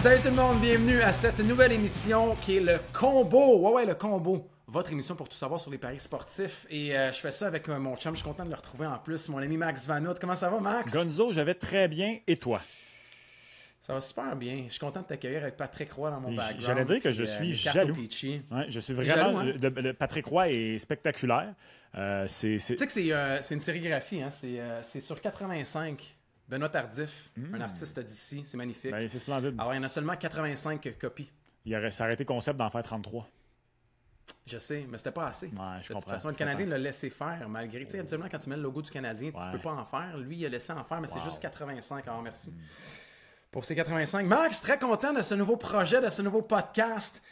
Salut tout le monde, bienvenue à cette nouvelle émission qui est le combo. Ouais, ouais, le combo. Votre émission pour tout savoir sur les paris sportifs. Et euh, je fais ça avec euh, mon chum. Je suis content de le retrouver en plus. Mon ami Max Vanout. Comment ça va, Max? Gonzo, j'avais très bien. Et toi? Ça va super bien. Je suis content de t'accueillir avec Patrick Roy dans mon background. J'allais dire que je suis euh, jaloux. je suis vraiment. Jaloux, hein? Patrick Roy est spectaculaire. c'est, Tu sais que c'est, une sérigraphie, hein. c'est, sur 85. Benoît Tardif, un hmm. artiste d'ici, c'est magnifique. Ben, c'est splendide. Alors, il y en a seulement 85 copies. Il aurait, ça aurait concept d'en faire 33. Je sais, mais c'était pas assez. de toute façon, le Canadien l'a laissé faire, malgré. Tu sais, oh. habituellement, quand tu mets le logo du Canadien, tu tu peux pas en faire. Lui, il a laissé en faire, mais c'est juste 85. Alors, merci. Pour ces 85. Max, très content de ce nouveau projet, de ce nouveau podcast.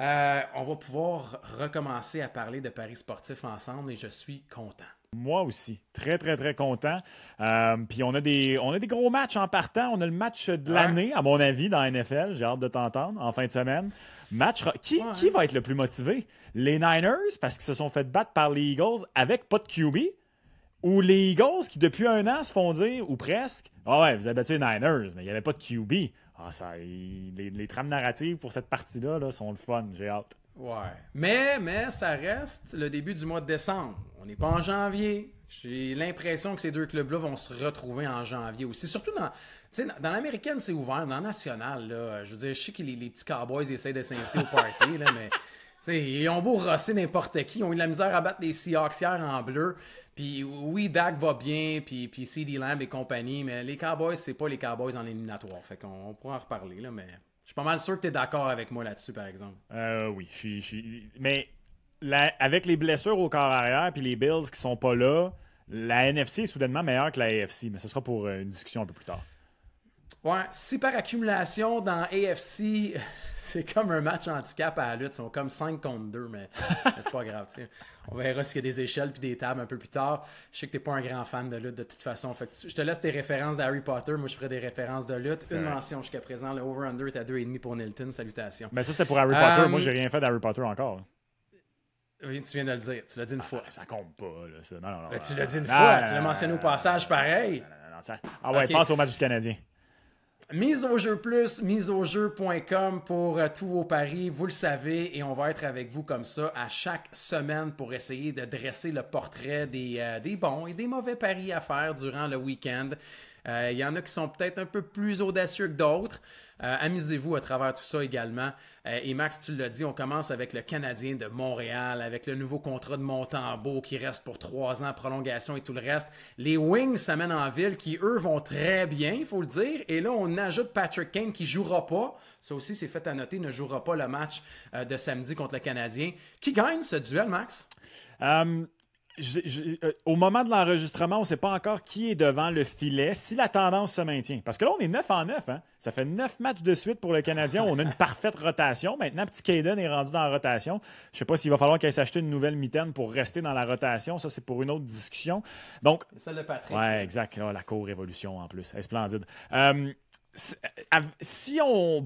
Euh, on va pouvoir recommencer à parler de Paris sportif ensemble et je suis content. Moi aussi. Très, très, très content. Euh, puis on a, des, on a des gros matchs en partant. On a le match de l'année, à mon avis, dans la NFL. J'ai hâte de t'entendre en fin de semaine. Match qui, va être le plus motivé? Les Niners, parce qu'ils se sont fait battre par les Eagles avec pas de QB. Ou les Eagles qui, depuis un an, se font dire, ou presque, « Ah ouais, vous avez battu les Niners, mais il n'y avait pas de QB. Ah, ça, les, les trames narratives pour cette partie-là là, sont le fun. J'ai hâte. Ouais. Mais, mais ça reste le début du mois de décembre. On n'est pas en janvier. J'ai l'impression que ces deux clubs-là vont se retrouver en janvier aussi. Surtout dans. Dans l'américaine, c'est ouvert. Dans la nationale, là, je veux dire, je sais que les, petits cowboys essayent de s'inviter au party, là, mais ils ont beau rosser n'importe qui. Ils ont eu de la misère à battre les Seahawks hier en bleu. Puis oui, Dak va bien, puis, puis CD Lamb et compagnie, mais les Cowboys, c'est pas les Cowboys en éliminatoire. Fait qu'on pourra en reparler, là, mais je suis pas mal sûr que tu es d'accord avec moi là-dessus, par exemple. Euh, oui, Mais avec les blessures au corps arrière puis les Bills qui sont pas là, la NFC est soudainement meilleure que la AFC, mais ce sera pour euh, une discussion un peu plus tard. Ouais, si par accumulation dans AFC, c'est comme un match handicap à la lutte, ils sont comme 5 contre 2, mais, c'est pas grave. T'sais. On verra s'il y a des échelles puis des tables un peu plus tard. Je sais que t'es pas un grand fan de lutte de toute façon. Fait je te laisse tes références d'Harry Potter, moi je ferai des références de lutte. Une mention jusqu'à présent, le over-under est à 2,5 pour Nilton, salutations. Mais ça c'était pour Harry Potter, moi j'ai rien fait d'Harry Potter encore. Tu viens de le dire, tu l'as dit une fois. Ça compte pas, là. Ça. Non, non, tu l'as dit une fois, tu l'as mentionné au passage pareil. Ah ouais, passe au match du Canadien. Mise au jeu plus, miseaujeu.com pour euh, tous vos paris, vous le savez, et on va être avec vous comme ça à chaque semaine pour essayer de dresser le portrait des euh, bons et des mauvais paris à faire durant le week-end. Euh, il y en a qui sont peut-être un peu plus audacieux que d'autres. Euh, amusez-vous à travers tout ça également. Euh, et Max, tu l'as dit, on commence avec le Canadien de Montréal, avec le nouveau contrat de Montembeau qui reste pour trois ans, prolongation et tout le reste. Les Wings s'amènent en ville qui, eux, vont très bien, il faut le dire. Et là, on ajoute Patrick Kane qui jouera pas. Ça aussi, c'est fait à noter, ne jouera pas le match de samedi contre le Canadien. Qui gagne ce duel, Max? Euh, au moment de l'enregistrement, on ne sait pas encore qui est devant le filet, si la tendance se maintient. Parce que là, on est 9 en 9. Hein? Ça fait 9 matchs de suite pour le Canadien. On a une parfaite rotation. Maintenant, petit Caden est rendu dans la rotation. Je ne sais pas s'il va falloir qu'elle s'achète une nouvelle mitaine pour rester dans la rotation. Ça, c'est pour une autre discussion. Donc, celle de Patrick. Oui, exact. la co-révolution en plus. Elle est splendide. Euh, euh, si, on,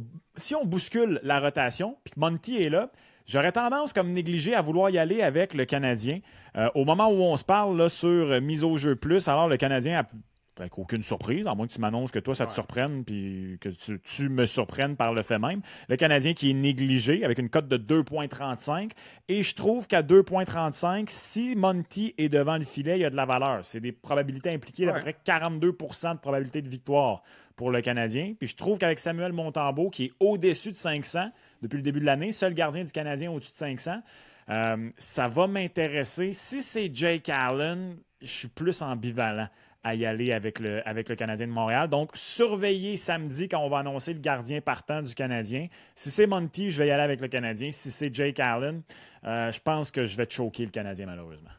bouscule la rotation, puis que Monty est là, J'aurais tendance comme négligé à vouloir y aller avec le Canadien. Euh, au moment où on se parle sur euh, mise au jeu plus, alors le Canadien a ben, aucune surprise, à moins que tu m'annonces que toi, ça te surprenne, puis que tu, me surprennes par le fait même. Le Canadien qui est négligé avec une cote de 2,35. Et je trouve qu'à 2,35, si Monty est devant le filet, il y a de la valeur. C'est des probabilités impliquées d'à peu près 42 de probabilité de victoire pour le Canadien. Puis je trouve qu'avec Samuel Montambeau, qui est au-dessus de 500, depuis le début de l'année, seul gardien du Canadien au-dessus de 500. Euh, ça va m'intéresser. Si c'est Jake Allen, je suis plus ambivalent à y aller avec le, avec le Canadien de Montréal. Donc, surveillez samedi quand on va annoncer le gardien partant du Canadien. Si c'est Monty, je vais y aller avec le Canadien. Si c'est Jake Allen, euh, je pense que je vais choquer le Canadien, malheureusement.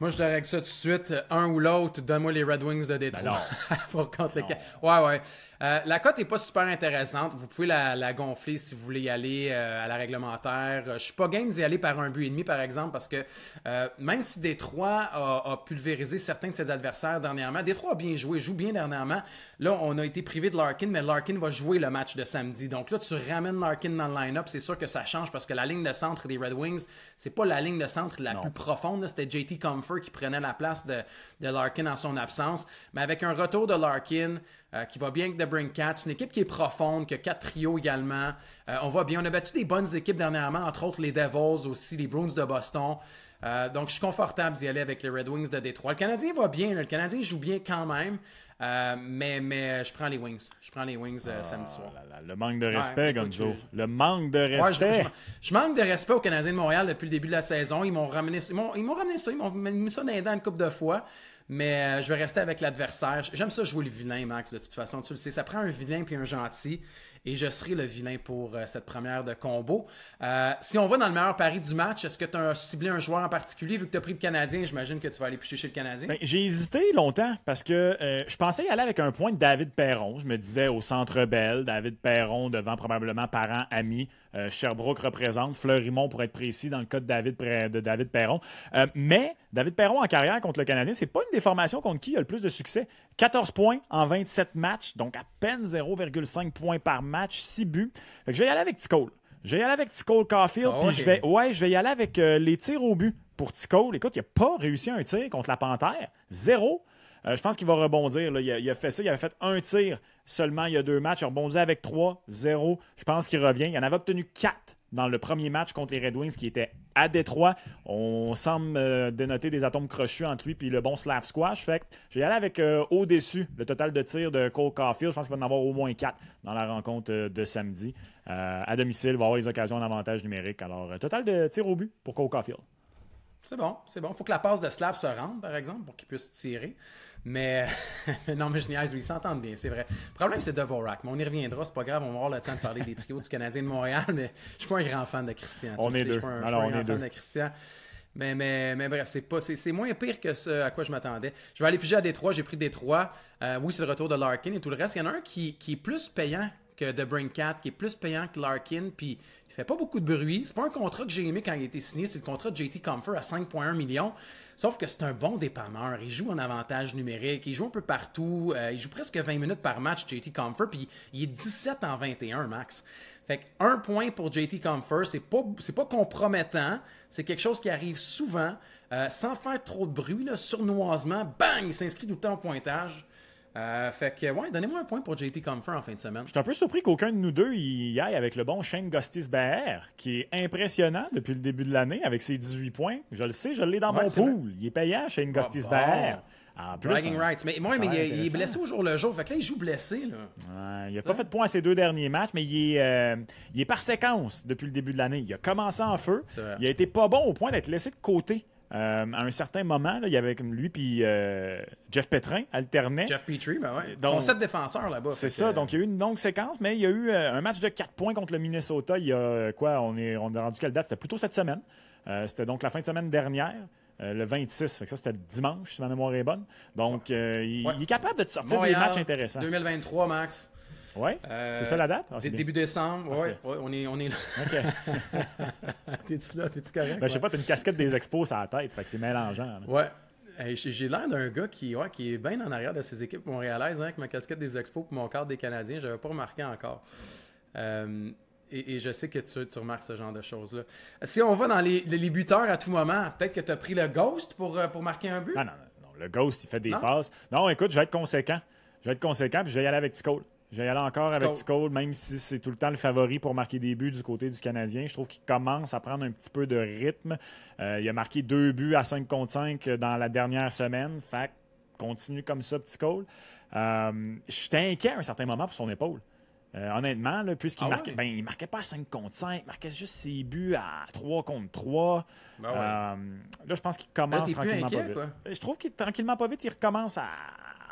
Moi, je te règle ça tout de suite. Un ou l'autre, donne-moi les Red Wings de Détroit. Ben Pour contre les... Ouais, ouais. Euh, la cote n'est pas super intéressante. Vous pouvez la, gonfler si vous voulez y aller euh, à la réglementaire. Euh, je suis pas game d'y aller par un but et demi, par exemple, parce que même si Détroit a, pulvérisé certains de ses adversaires dernièrement, Détroit a bien joué, joue bien dernièrement. Là, on a été privé de Larkin, mais Larkin va jouer le match de samedi. Donc là, tu ramènes Larkin dans le line-up. C'est sûr que ça change parce que la ligne de centre des Red Wings, c'est pas la ligne de centre la plus profonde. C'était JT Comfort qui prenait la place de, de Larkin en son absence. Mais avec un retour de Larkin euh, qui va bien avec The Cats, une équipe qui est profonde, qui a quatre trios également. Euh, on voit bien, on a battu des bonnes équipes dernièrement, entre autres les Devils aussi, les Bruins de Boston. Euh, donc, je suis confortable d'y aller avec les Red Wings de Détroit. Le Canadien va bien, le Canadien joue bien quand même. Euh, mais, mais euh, je prends les Wings. Je prends les Wings euh, ah samedi soir. le manque de respect, Gonzo. Le manque de respect. je, manque de respect aux Canadiens de Montréal depuis le début de la saison. Ils m'ont ramené, ils m'ont, ils m'ont ramené ça. Ils m'ont mis ça dans les dents une couple de fois. Mais je vais rester avec l'adversaire. J'aime ça jouer le vilain, Max, de toute façon. Tu le sais, ça prend un vilain puis un gentil et je serai le vilain pour euh, cette première de combo. Euh, si on va dans le meilleur pari du match, est-ce que tu as ciblé un joueur en particulier? Vu que tu as pris le Canadien, j'imagine que tu vas aller pucher chez le Canadien. Ben, j'ai hésité longtemps parce que euh, je pensais y aller avec un point de David Perron. Je me disais au centre belle David Perron devant probablement parents, amis. Sherbrooke représente, Fleurimont pour être précis dans le cas de David, de David Perron. mais David Perron en carrière contre le Canadien, ce n'est pas une des formations contre qui il a le plus de succès. 14 points en 27 matchs, donc à peine 0,5 points par match match, 6 buts. je vais y aller avec Ticole. Je vais y aller avec Ticole Caulfield, ah je vais, ouais, je vais y aller avec euh, les tirs au but pour Ticole. Écoute, il n'a pas réussi un tir contre la Panthère. Zéro. Euh, je pense qu'il va rebondir. Il, a, fait ça. Il avait fait un tir seulement il y a deux matchs. Il a rebondi avec 3-0. Je pense qu'il revient. Il en avait obtenu 4 dans le premier match contre les Red Wings qui était à Détroit. On semble euh, dénoter des atomes crochus entre lui et le bon Slav Squash. Fait je vais y aller avec euh, au-dessus le total de tirs de Cole Caulfield. Je pense qu'il va en avoir au moins 4 dans la rencontre de samedi. à domicile, il va avoir les occasions d'avantage numérique. Alors, total de tirs au but pour Cole Caulfield. C'est bon, c'est bon. Il faut que la passe de Slav se rende, par exemple, pour qu'il puisse tirer. Mais non, mais je ils s'entendent bien, c'est vrai. Le problème, c'est Devorak, mais on y reviendra, c'est pas grave, on va avoir le temps de parler des trios du Canadien de Montréal, mais je suis pas un grand fan de Christian. On est deux. Je suis fan de Christian. Mais, mais, bref, c'est pas c'est moins pire que ce à quoi je m'attendais. Je vais aller piger à Détroit, j'ai pris Détroit. Euh, oui, c'est le retour de Larkin et tout le reste. Il y en a un qui, est plus payant que The Cat, qui est plus payant que Larkin, puis il fait pas beaucoup de bruit. C'est pas un contrat que j'ai aimé quand il a été signé, c'est le contrat de JT Comfort à 5,1 millions. Sauf que c'est un bon dépanneur. Il joue en avantage numérique. Il joue un peu partout. Euh, il joue presque 20 minutes par match, JT Comfort. Puis il est 17 en 21, max. Fait un point pour JT Comfort, c'est pas, pas compromettant. C'est quelque chose qui arrive souvent. Euh, sans faire trop de bruit, là, sournoisement, bang, il s'inscrit tout le temps au pointage. Euh, fait que, ouais, donnez-moi un point pour JT Comfort en fin de semaine. Je suis un peu surpris qu'aucun de nous deux y aille avec le bon Shane Gostis Baer, qui est impressionnant depuis le début de l'année avec ses 18 points. Je le sais, je l'ai dans mon pool. Il est payant, Shane ah Gostis Baer. plus, hein. Mais, il, est blessé au jour le jour. Fait que là, il joue blessé. il n'a pas fait de points à ses deux derniers matchs, mais il est, euh, il est par séquence depuis le début de l'année. Il a commencé en feu. Il a été pas bon au point d'être laissé de côté euh, à un certain moment, il y avait comme lui puis euh, Jeff Petrin alternait. Jeff Petrie, ben ouais. Ils sont sept défenseurs là-bas. C'est ça. Donc, il y a eu une longue séquence, mais il y a eu euh, un match de 4 points contre le Minnesota. Il y a quoi On est, on a rendu quelle date C'était plutôt cette semaine. c'était donc la fin de semaine dernière. le 26. Fait que ça, c'était dimanche, si ma mémoire est bonne. Donc, il, est capable de sortir des matchs intéressants. 2023, Max. Oui? Euh, c'est ça la date? Ah, c'est début décembre, oui. on, est, on est là. OK. T'es-tu là? T'es-tu correct? Ben, je sais pas, t'as une casquette des expos à la tête, fait que c'est mélangeant. Oui. J'ai l'air d'un gars qui, ouais, qui est bien en arrière de ses équipes montréalaises, hein, avec ma casquette des expos et mon cadre des Canadiens. Je n'avais pas remarqué encore. Euh, et, je sais que tu, remarques ce genre de choses-là. Si on va dans les, buteurs à tout moment, peut-être que tu as pris le ghost pour, euh, pour marquer un but? Non, non, non. Le ghost, il fait des passes. Non, écoute, je vais être conséquent. Je vais être conséquent puis je vais y aller avec Ticole. J'y allais encore avec Ticole, même si c'est tout le temps le favori pour marquer des buts du côté du Canadien. Je trouve qu'il commence à prendre un petit peu de rythme. Euh, il a marqué deux buts à 5 contre 5 dans la dernière semaine. Fait continue comme ça, petit Cole. Euh, J'étais inquiet à un certain moment pour son épaule. Euh, honnêtement, puisqu'il ne ah marquait, ben, il marquait pas à 5 contre 5, il marquait juste ses buts à 3 contre 3. Ben euh, là, je pense qu'il ben, commence tranquillement pas vite. Ben, je trouve qu'il tranquillement pas vite, il recommence à,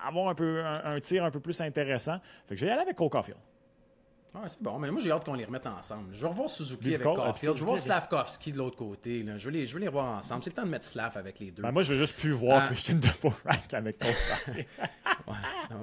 avoir un, peu, un, tir un peu plus intéressant. Fait que je vais y aller avec Cole Caulfield. c'est bon, mais moi j'ai hâte qu'on les remette ensemble. Je vais revoir Suzuki avec Cole, Je vais Slavkovski de l'autre côté. Je, veux les, je ensemble. C'est le temps de mettre Slav avec les deux. Ben, moi je veux juste plus voir ah. Christian de avec Cole ouais.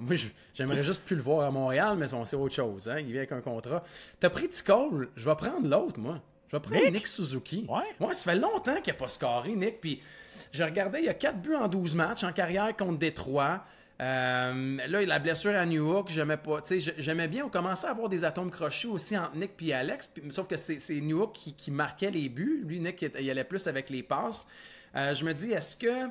Moi j'aimerais juste plus le voir à Montréal, mais bon, c'est autre chose. Hein. Il vient avec un contrat. T'as pris Ticole, je vais prendre l'autre, moi. Je vais prendre Nick, Suzuki. Ouais. ouais. ça fait longtemps qu'il n'a pas scoré, Nick. Puis je regardais, il y a 4 buts en 12 matchs en carrière contre Détroit. Euh, là, la blessure à New Newhook, j'aimais pas. J'aimais bien. On commençait à avoir des atomes crochus aussi entre Nick et Alex. sauf que c'est New qui, qui, marquait les buts. Lui, Nick, il allait plus avec les passes. Euh, je me dis, est-ce que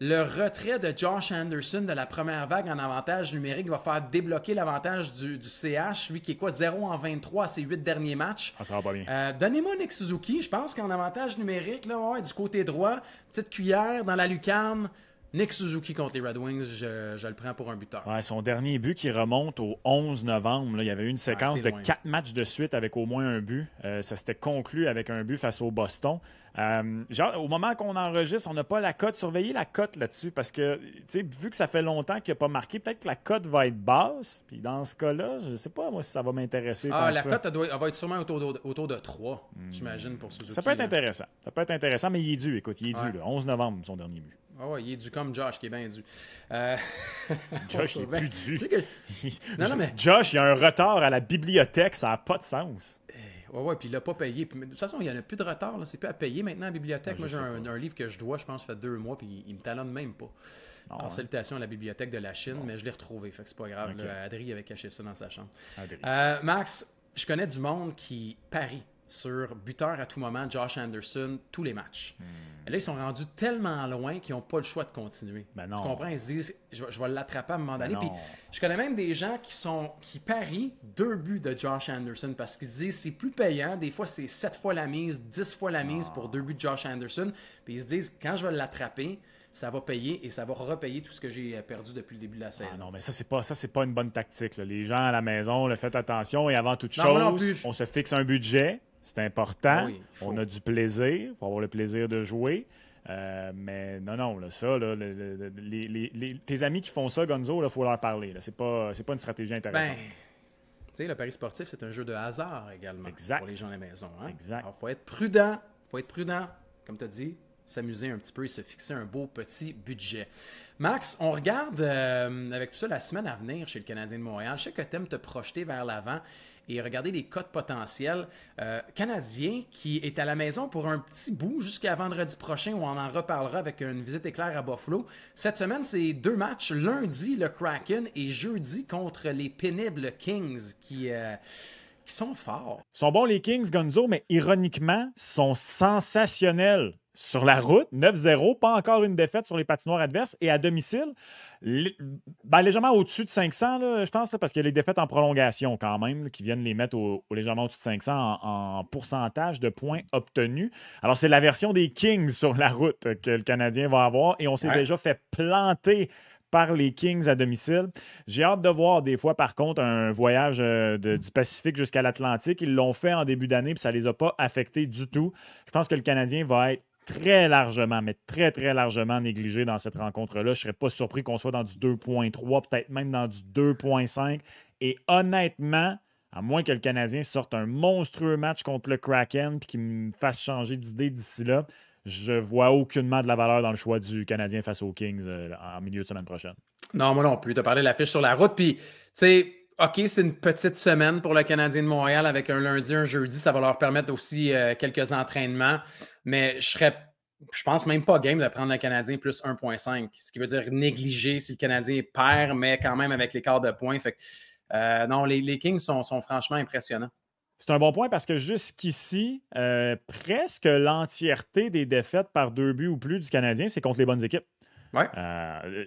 le retrait de Josh Anderson de la première vague en avantage numérique va faire débloquer l'avantage du, CH, lui qui est quoi, 0 en 23 à ses 8 derniers matchs. ça va pas bien. Euh, donnez-moi Nick Suzuki, je pense qu'en avantage numérique, là, du côté droit, petite cuillère dans la lucarne, Nick Suzuki contre les Red Wings, je, le prends pour un buteur. son dernier but qui remonte au 11 novembre, il y avait eu une ah, séquence de quatre matchs de suite avec au moins un but. Euh, ça s'était conclu avec un but face au Boston. Euh, genre, au moment qu'on enregistre, on n'a pas la cote. Surveillez la cote là-dessus parce que, vu que ça fait longtemps qu'il n'a pas marqué, peut-être que la cote va être basse. Puis dans ce cas-là, je ne sais pas moi si ça va m'intéresser. Ah, la cote, va être sûrement autour de, autour 3, j'imagine, pour hmm. Suzuki. Ça peut être intéressant. Ça peut être intéressant, mais il est dû, écoute, il est dû. 11 novembre, son dernier but. Ah oh, il est dû comme Josh, qui est bien dû. Euh, Josh, il est plus dû. Josh, il y a un retard à la bibliothèque, ça n'a pas de sens. Eh, oui, ouais, puis il l'a pas payé. de toute façon, il n'y en a plus de retard, c'est plus à payer maintenant à la bibliothèque. Ah, Moi, j'ai un, livre que je dois, je pense, fait deux mois, puis il, ne me talonne même pas. En ah salutation à la bibliothèque de la Chine, mais je l'ai retrouvé, fait que c'est pas grave. avait caché ça dans sa chambre. Euh, Max, je connais du monde qui parie sur buteur à tout moment, Josh Anderson, tous les matchs. Hmm. Là, ils sont rendus tellement loin qu'ils n'ont pas le choix de continuer. Ben tu comprends? Ils se disent, je, vais l'attraper à un moment ben donné. je connais même des gens qui, sont, qui parient deux buts de Josh Anderson parce qu'ils disent, c'est plus payant. Des fois, c'est sept fois la mise, dix fois la mise pour ah. deux buts de Josh Anderson. Puis ils se disent, quand je vais l'attraper, ça va payer et ça va repayer tout ce que j'ai euh, perdu depuis le début de la ah saison. non, mais ça, c'est pas pas une bonne tactique. Les gens à la maison, faites attention et avant toute chose, on se fixe un budget. C'est important. Ah on a du plaisir. Il faut avoir le plaisir de jouer. Euh, mais non, non, ça, les, tes amis qui font ça, Gonzo, il faut leur parler. Ce n'est pas, pas une stratégie intéressante. Ben... sais, le Paris sportif, c'est un jeu de hasard également pour les gens à la maison. Hein? Exact. faut être prudent. faut être prudent, comme tu as dit, s'amuser un petit peu et se fixer un beau petit budget. Max, on regarde euh, avec tout ça la semaine à venir chez le Canadien de Montréal. Je sais que tu aimes te projeter vers l'avant et regardez les cotes potentielles. Euh, Canadien qui est à la maison pour un petit bout jusqu'à vendredi prochain où on en reparlera avec une visite éclair à Buffalo. Cette semaine, c'est deux matchs. Lundi, le Kraken et jeudi contre les pénibles Kings qui... Euh, qui sont forts. Ils sont bons les Kings, Gonzo, mais ironiquement, sont sensationnels sur la route, 9-0, pas encore une défaite sur les patinoires adverses. Et à domicile, ben, légèrement au-dessus de 500, je pense, parce qu'il y a les défaites en prolongation quand même, qui viennent les mettre au, légèrement au-dessus de 500 en, pourcentage de points obtenus. Alors, c'est la version des Kings sur la route que le Canadien va avoir. Et on s'est déjà fait planter par les Kings à domicile. J'ai hâte de voir des fois, par contre, un voyage euh, du Pacifique jusqu'à l'Atlantique. Ils l'ont fait en début d'année, puis ça ne les a pas affectés du tout. Je pense que le Canadien va être très largement, mais très, très largement négligé dans cette rencontre-là. Je ne serais pas surpris qu'on soit dans du 2.3, peut-être même dans du 2.5. Et honnêtement, à moins que le Canadien sorte un monstrueux match contre le Kraken et qu'il me fasse changer d'idée d'ici là, je vois aucunement de la valeur dans le choix du Canadien face aux Kings euh, en milieu de semaine prochaine. Non, moi non plus. Tu as parlé la fiche sur la route. Puis, tu sais, OK, c'est une petite semaine pour le Canadien de Montréal avec un lundi, un jeudi. Ça va leur permettre aussi euh, quelques entraînements. Mais je serais, je pense même pas game de prendre le Canadien plus 1,5, ce qui veut dire négliger si le Canadien perd, mais quand même avec l'écart de points. Fait euh, non, les, Kings sont, franchement impressionnants. C'est un bon point parce que jusqu'ici, euh, presque l'entièreté des défaites par deux buts ou plus du Canadien, c'est contre les bonnes équipes. Euh,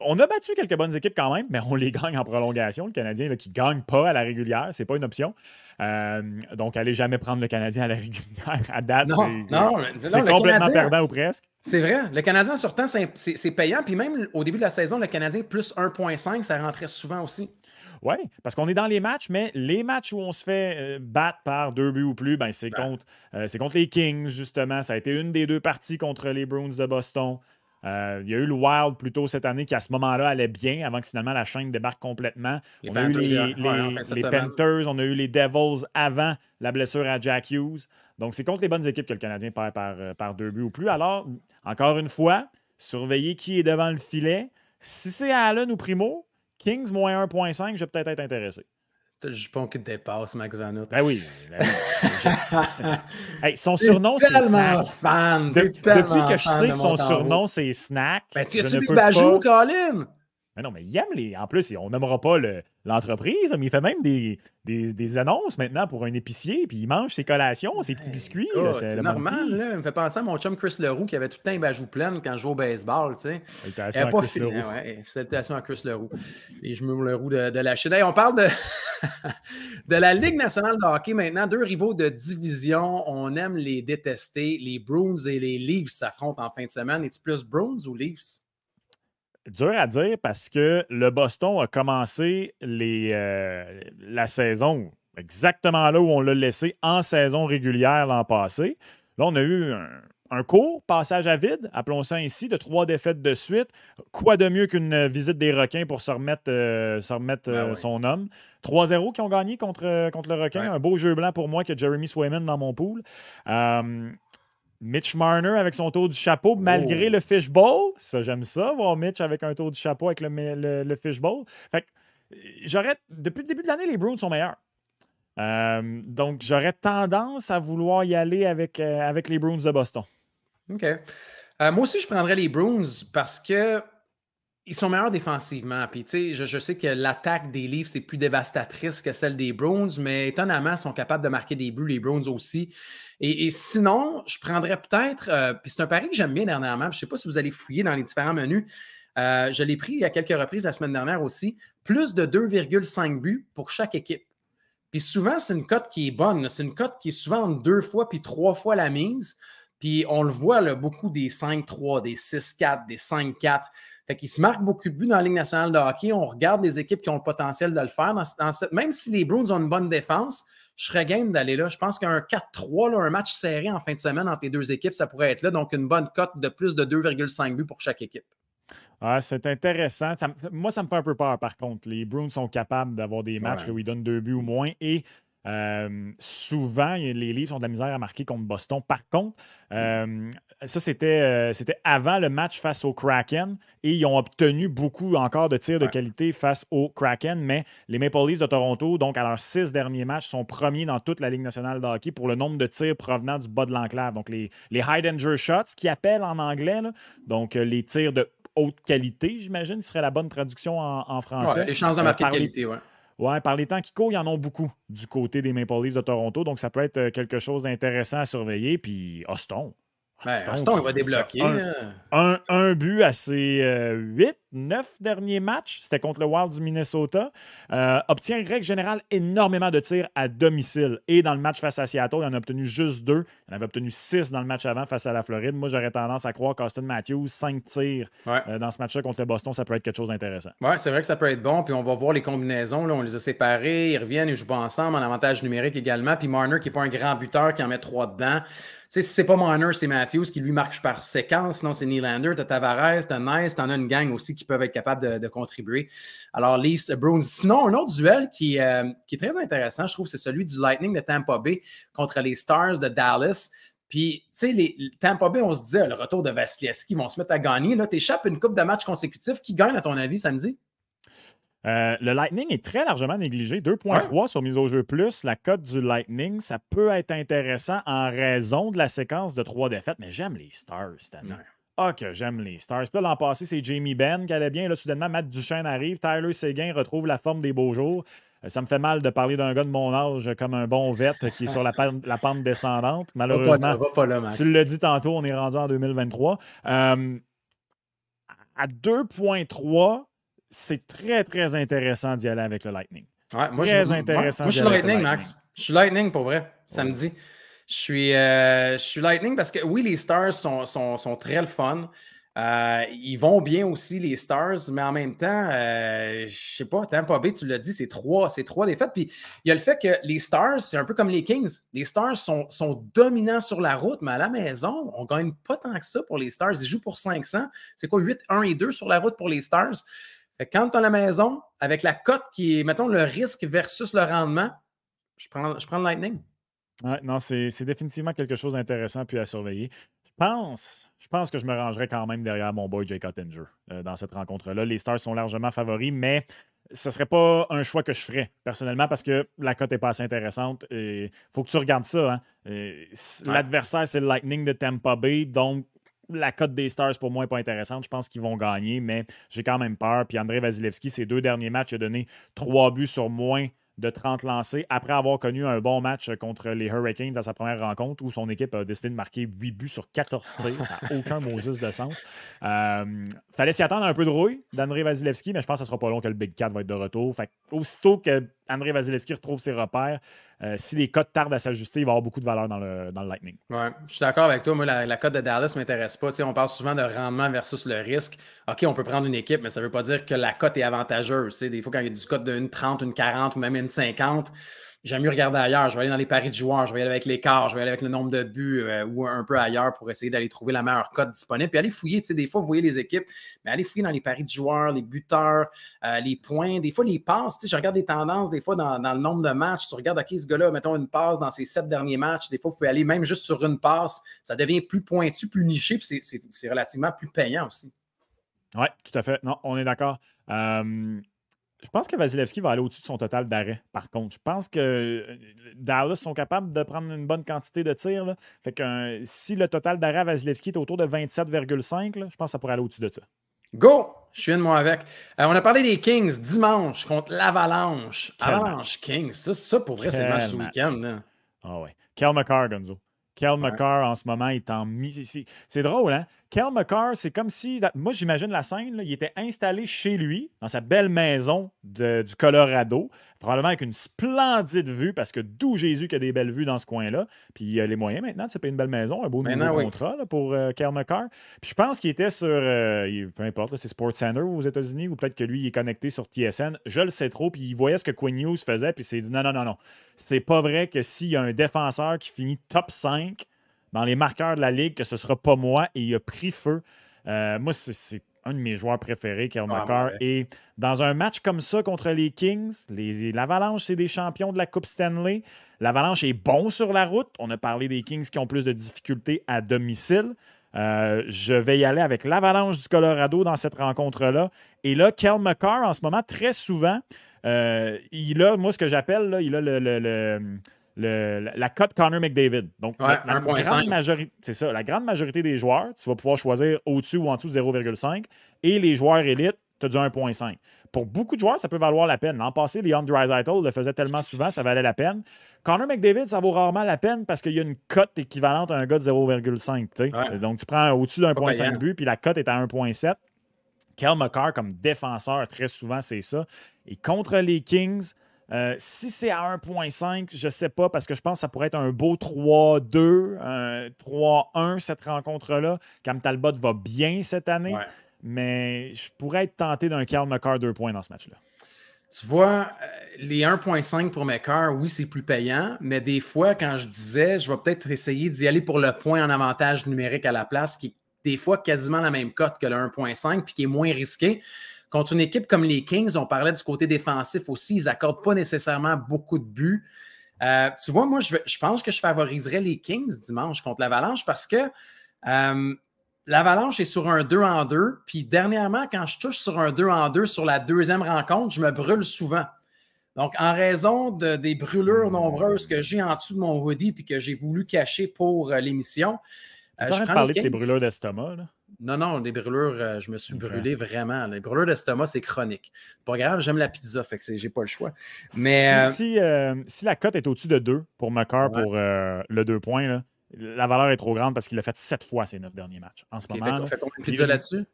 on, a battu quelques bonnes équipes quand même, mais on les gagne en prolongation. Le Canadien qui ne gagne pas à la régulière, c'est pas une option. Euh, donc, allez jamais prendre le Canadien à la régulière à date. c'est complètement perdant ou presque. C'est vrai. Le Canadien, sur temps, c'est payant. Puis même au début de la saison, le Canadien, plus 1,5, ça rentrait souvent aussi. Oui, parce qu'on est dans les matchs, mais les matchs où on se fait euh, battre par deux buts ou plus, ben, c'est contre les Kings, justement. Ça a été une des deux parties contre les Bruins de Boston. Euh, il y a eu le Wild plus tôt cette année qui, à ce moment-là, allait bien avant que finalement la chaîne débarque complètement. on a eu les, Panthers, on a eu les Devils avant la blessure à Jack Hughes. Donc, c'est contre les bonnes équipes que le Canadien perd par, euh, par deux buts ou plus. Alors, encore une fois, surveillez qui est devant le filet. Si c'est Allen ou Primo, Kings moins 1.5, je vais peut-être être intéressé. Je pense qu'il dépasse Max Van Ben oui. Ben oui son surnom, c'est Snack. depuis que je sais que son surnom, c'est Snack. Ben, tu as-tu vu Bajou, Colin? Mais non, mais il aime les. En plus, on n'aimera pas l'entreprise, mais il fait même des, annonces maintenant pour un épicier, puis il mange ses collations, ses petits biscuits. Euh, c'est normal, là, Il me fait penser à mon chum Chris Leroux qui avait tout le temps une pleine quand je joue au baseball, tu sais. Salutations à Chris Leroux. Ah salutations à Chris Leroux. Et je me le roux de, la Chine. on parle de, de la Ligue nationale de hockey maintenant. Deux rivaux de division. On aime les détester. Les Bruins et les Leafs s'affrontent en fin de semaine. Es-tu plus Bruins ou Leafs? Dur à dire parce que le Boston a commencé les, euh, la saison exactement là où on l'a laissé en saison régulière l'an passé. Là, on a eu un, court passage à vide, appelons ça ainsi, de trois défaites de suite. Quoi de mieux qu'une visite des requins pour se remettre, euh, se remettre ben euh, son homme? 3-0 qui ont gagné contre, contre le requin. Un beau jeu blanc pour moi que Jeremy Swayman dans mon pool. Mitch Marner avec son taux du chapeau, malgré oh. le fishbowl. Ça, j'aime ça, voir Mitch avec un taux du chapeau avec le, le, fishbowl. Fait j'aurais. Depuis le début de l'année, les Bruins sont meilleurs. Euh, donc, j'aurais tendance à vouloir y aller avec, euh, avec les Bruins de Boston. OK. Euh, moi aussi, je prendrais les Bruins parce que ils sont meilleurs défensivement. Puis, je, sais que l'attaque des Leafs c'est plus dévastatrice que celle des Browns, mais étonnamment, ils sont capables de marquer des buts, les Browns aussi. Et, sinon, je prendrais peut-être, euh, puis c'est un pari que j'aime bien dernièrement, je ne sais pas si vous allez fouiller dans les différents menus. Euh, je l'ai pris il y a quelques reprises la semaine dernière aussi. Plus de 2,5 buts pour chaque équipe. Puis souvent, c'est une cote qui est bonne. C'est une cote qui est souvent deux fois puis trois fois la mise. Puis on le voit, beaucoup des 5-3, des 6-4, des 5-4. Fait se marque beaucoup de buts dans la Ligue nationale de hockey. On regarde les équipes qui ont le potentiel de le faire. même si les Bruins ont une bonne défense, je serais game d'aller là. Je pense qu'un 4-3, un match serré en fin de semaine entre les deux équipes, ça pourrait être là. Donc, une bonne cote de plus de 2,5 buts pour chaque équipe. c'est intéressant. moi, ça me fait un peu peur, par contre. Les Bruins sont capables d'avoir des matchs où ils donnent deux buts ou moins. Et euh, souvent, les Leafs ont de la misère à marquer contre Boston. Par contre, mm. euh, ça, c'était, euh, c'était avant le match face au Kraken et ils ont obtenu beaucoup encore de tirs de qualité face au Kraken, mais les Maple Leafs de Toronto, donc à leurs six derniers matchs, sont premiers dans toute la Ligue nationale de hockey pour le nombre de tirs provenant du bas de l'enclave. Donc les, les high danger shots, qui appellent en anglais, donc euh, les tirs de haute qualité, j'imagine, ce serait la bonne traduction en, français. les chances de euh, marquer de qualité, oui. Ouais, par les temps qui il y en a beaucoup du côté des Maple Leafs de Toronto, donc ça peut être quelque chose d'intéressant à surveiller. Puis Austin, ah, ben, Stone, Stone, va débloquer. Un, un, un but à ses euh, 8 neuf derniers matchs, c'était contre le Wild du Minnesota, euh, obtient règle générale énormément de tirs à domicile. Et dans le match face à Seattle, il en a obtenu juste deux. Il en avait obtenu six dans le match avant face à la Floride. Moi, j'aurais tendance à croire qu'Austin Matthews, cinq tirs euh, dans ce match-là contre le Boston, ça peut être quelque chose d'intéressant. Oui, c'est vrai que ça peut être bon. Puis on va voir les combinaisons. Là, on les a séparés. Ils reviennent, ils jouent pas ensemble en avantage numérique également. Puis Marner, qui n'est pas un grand buteur, qui en met trois dedans. Tu sais, si c'est pas Marner, c'est Matthews qui lui marche par séquence. Sinon, c'est Nylander, t'as Tavares, t'as Nice, t'en as une gang aussi qui peuvent être capables de, contribuer. Alors, Leafs, euh, Bruins. Sinon, un autre duel euh, qui, est très intéressant, je trouve, c'est celui du Lightning de Tampa Bay contre les Stars de Dallas. Puis, tu sais, les Tampa Bay, on se dit le retour de Vasilevski, ils vont se mettre à gagner. Là, tu une coupe de matchs consécutifs. Qui gagne, à ton avis, samedi? Euh, le Lightning est très largement négligé. 2.3 sur mise au jeu plus. La cote du Lightning, ça peut être intéressant en raison de la séquence de trois défaites, mais j'aime les Stars cette année. Ah, que j'aime les Stars. l'an passé, c'est Jamie Benn qui allait bien. Là, soudainement, Matt Duchesne arrive. Tyler Seguin retrouve la forme des beaux jours. Euh, ça me fait mal de parler d'un gars de mon âge comme un bon vette qui est sur la, pente, descendante. Malheureusement, tu le dit tantôt, on est rendu en 2023. Euh, à 2.3, c'est très, très intéressant d'y aller avec le Lightning. très intéressant. Moi, je suis Lightning, Lightning, Max. Je suis Lightning pour vrai, samedi. Je suis, euh, je suis Lightning parce que oui, les Stars sont, très le fun. Euh, ils vont bien aussi, les Stars, mais en même temps, je euh, je sais pas, peu b tu l'as dit, c'est trois, c'est trois défaites. Puis il y a le fait que les Stars, c'est un peu comme les Kings. Les Stars sont, dominants sur la route, mais à la maison, on gagne pas tant que ça pour les Stars. Ils jouent pour 500. C'est quoi, 8, 1 et 2 sur la route pour les Stars? quand tu as la maison, avec la cote qui est, mettons, le risque versus le rendement, je prends, je prends le Lightning non, c'est définitivement quelque chose d'intéressant puis à surveiller. Je pense, je pense que je me rangerai quand même derrière mon boy Jake Cottinger euh, dans cette rencontre-là. Les Stars sont largement favoris, mais ce ne serait pas un choix que je ferais personnellement parce que la cote n'est pas assez intéressante. Il faut que tu regardes ça. Hein. Euh, l'adversaire, c'est le Lightning de Tampa Bay, donc la cote des Stars, pour moi, n'est pas intéressante. Je pense qu'ils vont gagner, mais j'ai quand même peur. Puis André Vasilevski, ses deux derniers matchs, a donné trois buts sur moins de 30 lancés après avoir connu un bon match contre les Hurricanes à sa première rencontre où son équipe a décidé de marquer 8 buts sur 14 tirs. Ça n'a aucun Moses de sens. Euh, fallait s'y attendre un peu de rouille d'André Vasilevski, mais je pense que ce sera pas long que le Big 4 va être de retour. Fait aussitôt que André Vasilevski retrouve ses repères. Euh, si les cotes tardent à s'ajuster, il va avoir beaucoup de valeur dans le, Lightning. Oui, je suis d'accord avec toi. Moi, la, cote de Dallas ne m'intéresse pas. on parle souvent de rendement versus le risque. OK, on peut prendre une équipe, mais ça ne veut pas dire que la cote est avantageuse. Des fois, quand il y a du cote d'une 30, une 40 ou même une 50, j'aime mieux regarder ailleurs. Je vais aller dans les paris de joueurs, je vais aller avec l'écart, je vais aller avec le nombre de buts euh, ou un peu ailleurs pour essayer d'aller trouver la meilleure cote disponible. Puis aller fouiller, tu sais, des fois, vous voyez les équipes, mais aller fouiller dans les paris de joueurs, les buteurs, euh, les points, des fois les passes. Tu sais, je regarde les tendances, des fois, dans, le nombre de matchs. Tu regardes, qui ce gars-là, mettons une passe dans ses sept derniers matchs. Des fois, vous pouvez aller même juste sur une passe. Ça devient plus pointu, plus niché, puis c'est relativement plus payant aussi. Oui, tout à fait. Non, on est d'accord. Euh, je pense que Vasilevski va aller au-dessus de son total d'arrêt, par contre. Je pense que euh, Dallas sont capables de prendre une bonne quantité de tirs. Fait euh, si le total d'arrêt à Vasilevski est autour de 27,5, je pense que ça pourrait aller au-dessus de ça. Go! Je suis de moi avec. Euh, on a parlé des Kings dimanche contre l'Avalanche. Avalanche Kings. Ça, ça pour vrai, c'est le match du week-end. Ah oh, ouais. Kel McCarr, Gonzo. Kel en ce moment, est en mis. ici. C'est drôle, hein? Kel McCarr, c'est comme si, moi j'imagine la scène, il était installé chez lui, dans sa belle maison du Colorado, probablement avec une splendide vue, parce que d'où Jésus qui a des belles vues dans ce coin-là, puis il a les moyens maintenant de se une belle maison, un beau nouveau contrat pour Kel euh, McCarr. Puis je pense qu'il était sur, euh, peu importe, c'est Sports Center aux États-Unis, ou peut-être que lui, il est connecté sur TSN, je le sais trop, puis il voyait ce que Quinn News faisait, puis il s'est dit non, non, non, non, c'est pas vrai que s'il y a un défenseur qui finit top 5, dans les marqueurs de la Ligue que ce ne sera pas moi et il a pris feu. Euh, moi, c'est un de mes joueurs préférés, Kel ah, McCarr. Et dans un match comme ça contre les Kings, l'Avalanche, c'est des champions de la Coupe Stanley. L'Avalanche est bon sur la route. On a parlé des Kings qui ont plus de difficultés à domicile. Euh, je vais y aller avec l'Avalanche du Colorado dans cette rencontre-là. Et là, Kel McCarr, en ce moment, très souvent, euh, il a, moi, ce que j'appelle, il a le la, cote Connor McDavid. Donc, la, grande majorité, c'est ça, la grande majorité des joueurs, tu vas pouvoir choisir au-dessus ou en dessous de 0,5. Et les joueurs élites, tu as du 1,5. Pour beaucoup de joueurs, ça peut valoir la peine. L'an passé, Leon Dreisaitl le faisait tellement souvent, ça valait la peine. Connor McDavid, ça vaut rarement la peine parce qu'il y a une cote équivalente à un gars de 0,5. Donc, tu prends au-dessus d'un point 5 but, puis la cote est à 1,7. Kel McCarr, comme défenseur, très souvent, c'est ça. Et contre les Kings, euh, si c'est à 1.5, je ne sais pas, parce que je pense que ça pourrait être un beau 3-2, 3-1, cette rencontre-là. Cam Talbot va bien cette année, mais je pourrais être tenté d'un de McCarr 2 points dans ce match-là. Tu vois, euh, les 1.5 pour mes McCarr, oui, c'est plus payant, mais des fois, quand je disais, je vais peut-être essayer d'y aller pour le point en avantage numérique à la place, qui est des fois quasiment la même cote que le 1.5, puis qui est moins risqué Contre une équipe comme les Kings, on parlait du côté défensif aussi, ils n'accordent pas nécessairement beaucoup de buts. Euh, tu vois, moi, je, pense que je favoriserais les Kings dimanche contre l'Avalanche parce que euh, l'Avalanche est sur un 2 en 2. Puis dernièrement, quand je touche sur un 2 en 2 sur la deuxième rencontre, je me brûle souvent. Donc, en raison des brûlures nombreuses que j'ai en dessous de mon hoodie puis que j'ai voulu cacher pour euh, l'émission. Tu je parler de tes brûlures d'estomac, là? Non, non, les brûlures, euh, je me suis brûlé vraiment. Les brûlures d'estomac, c'est chronique. Pas grave, j'aime la pizza, fait que j'ai pas le choix. Mais, euh, euh, si, la cote est au-dessus de 2 pour ma pour le 2 points, la valeur est trop grande parce qu'il l'a fait 7 fois ces 9 derniers matchs en ce moment. Fait, là, fait combien pizza là-dessus?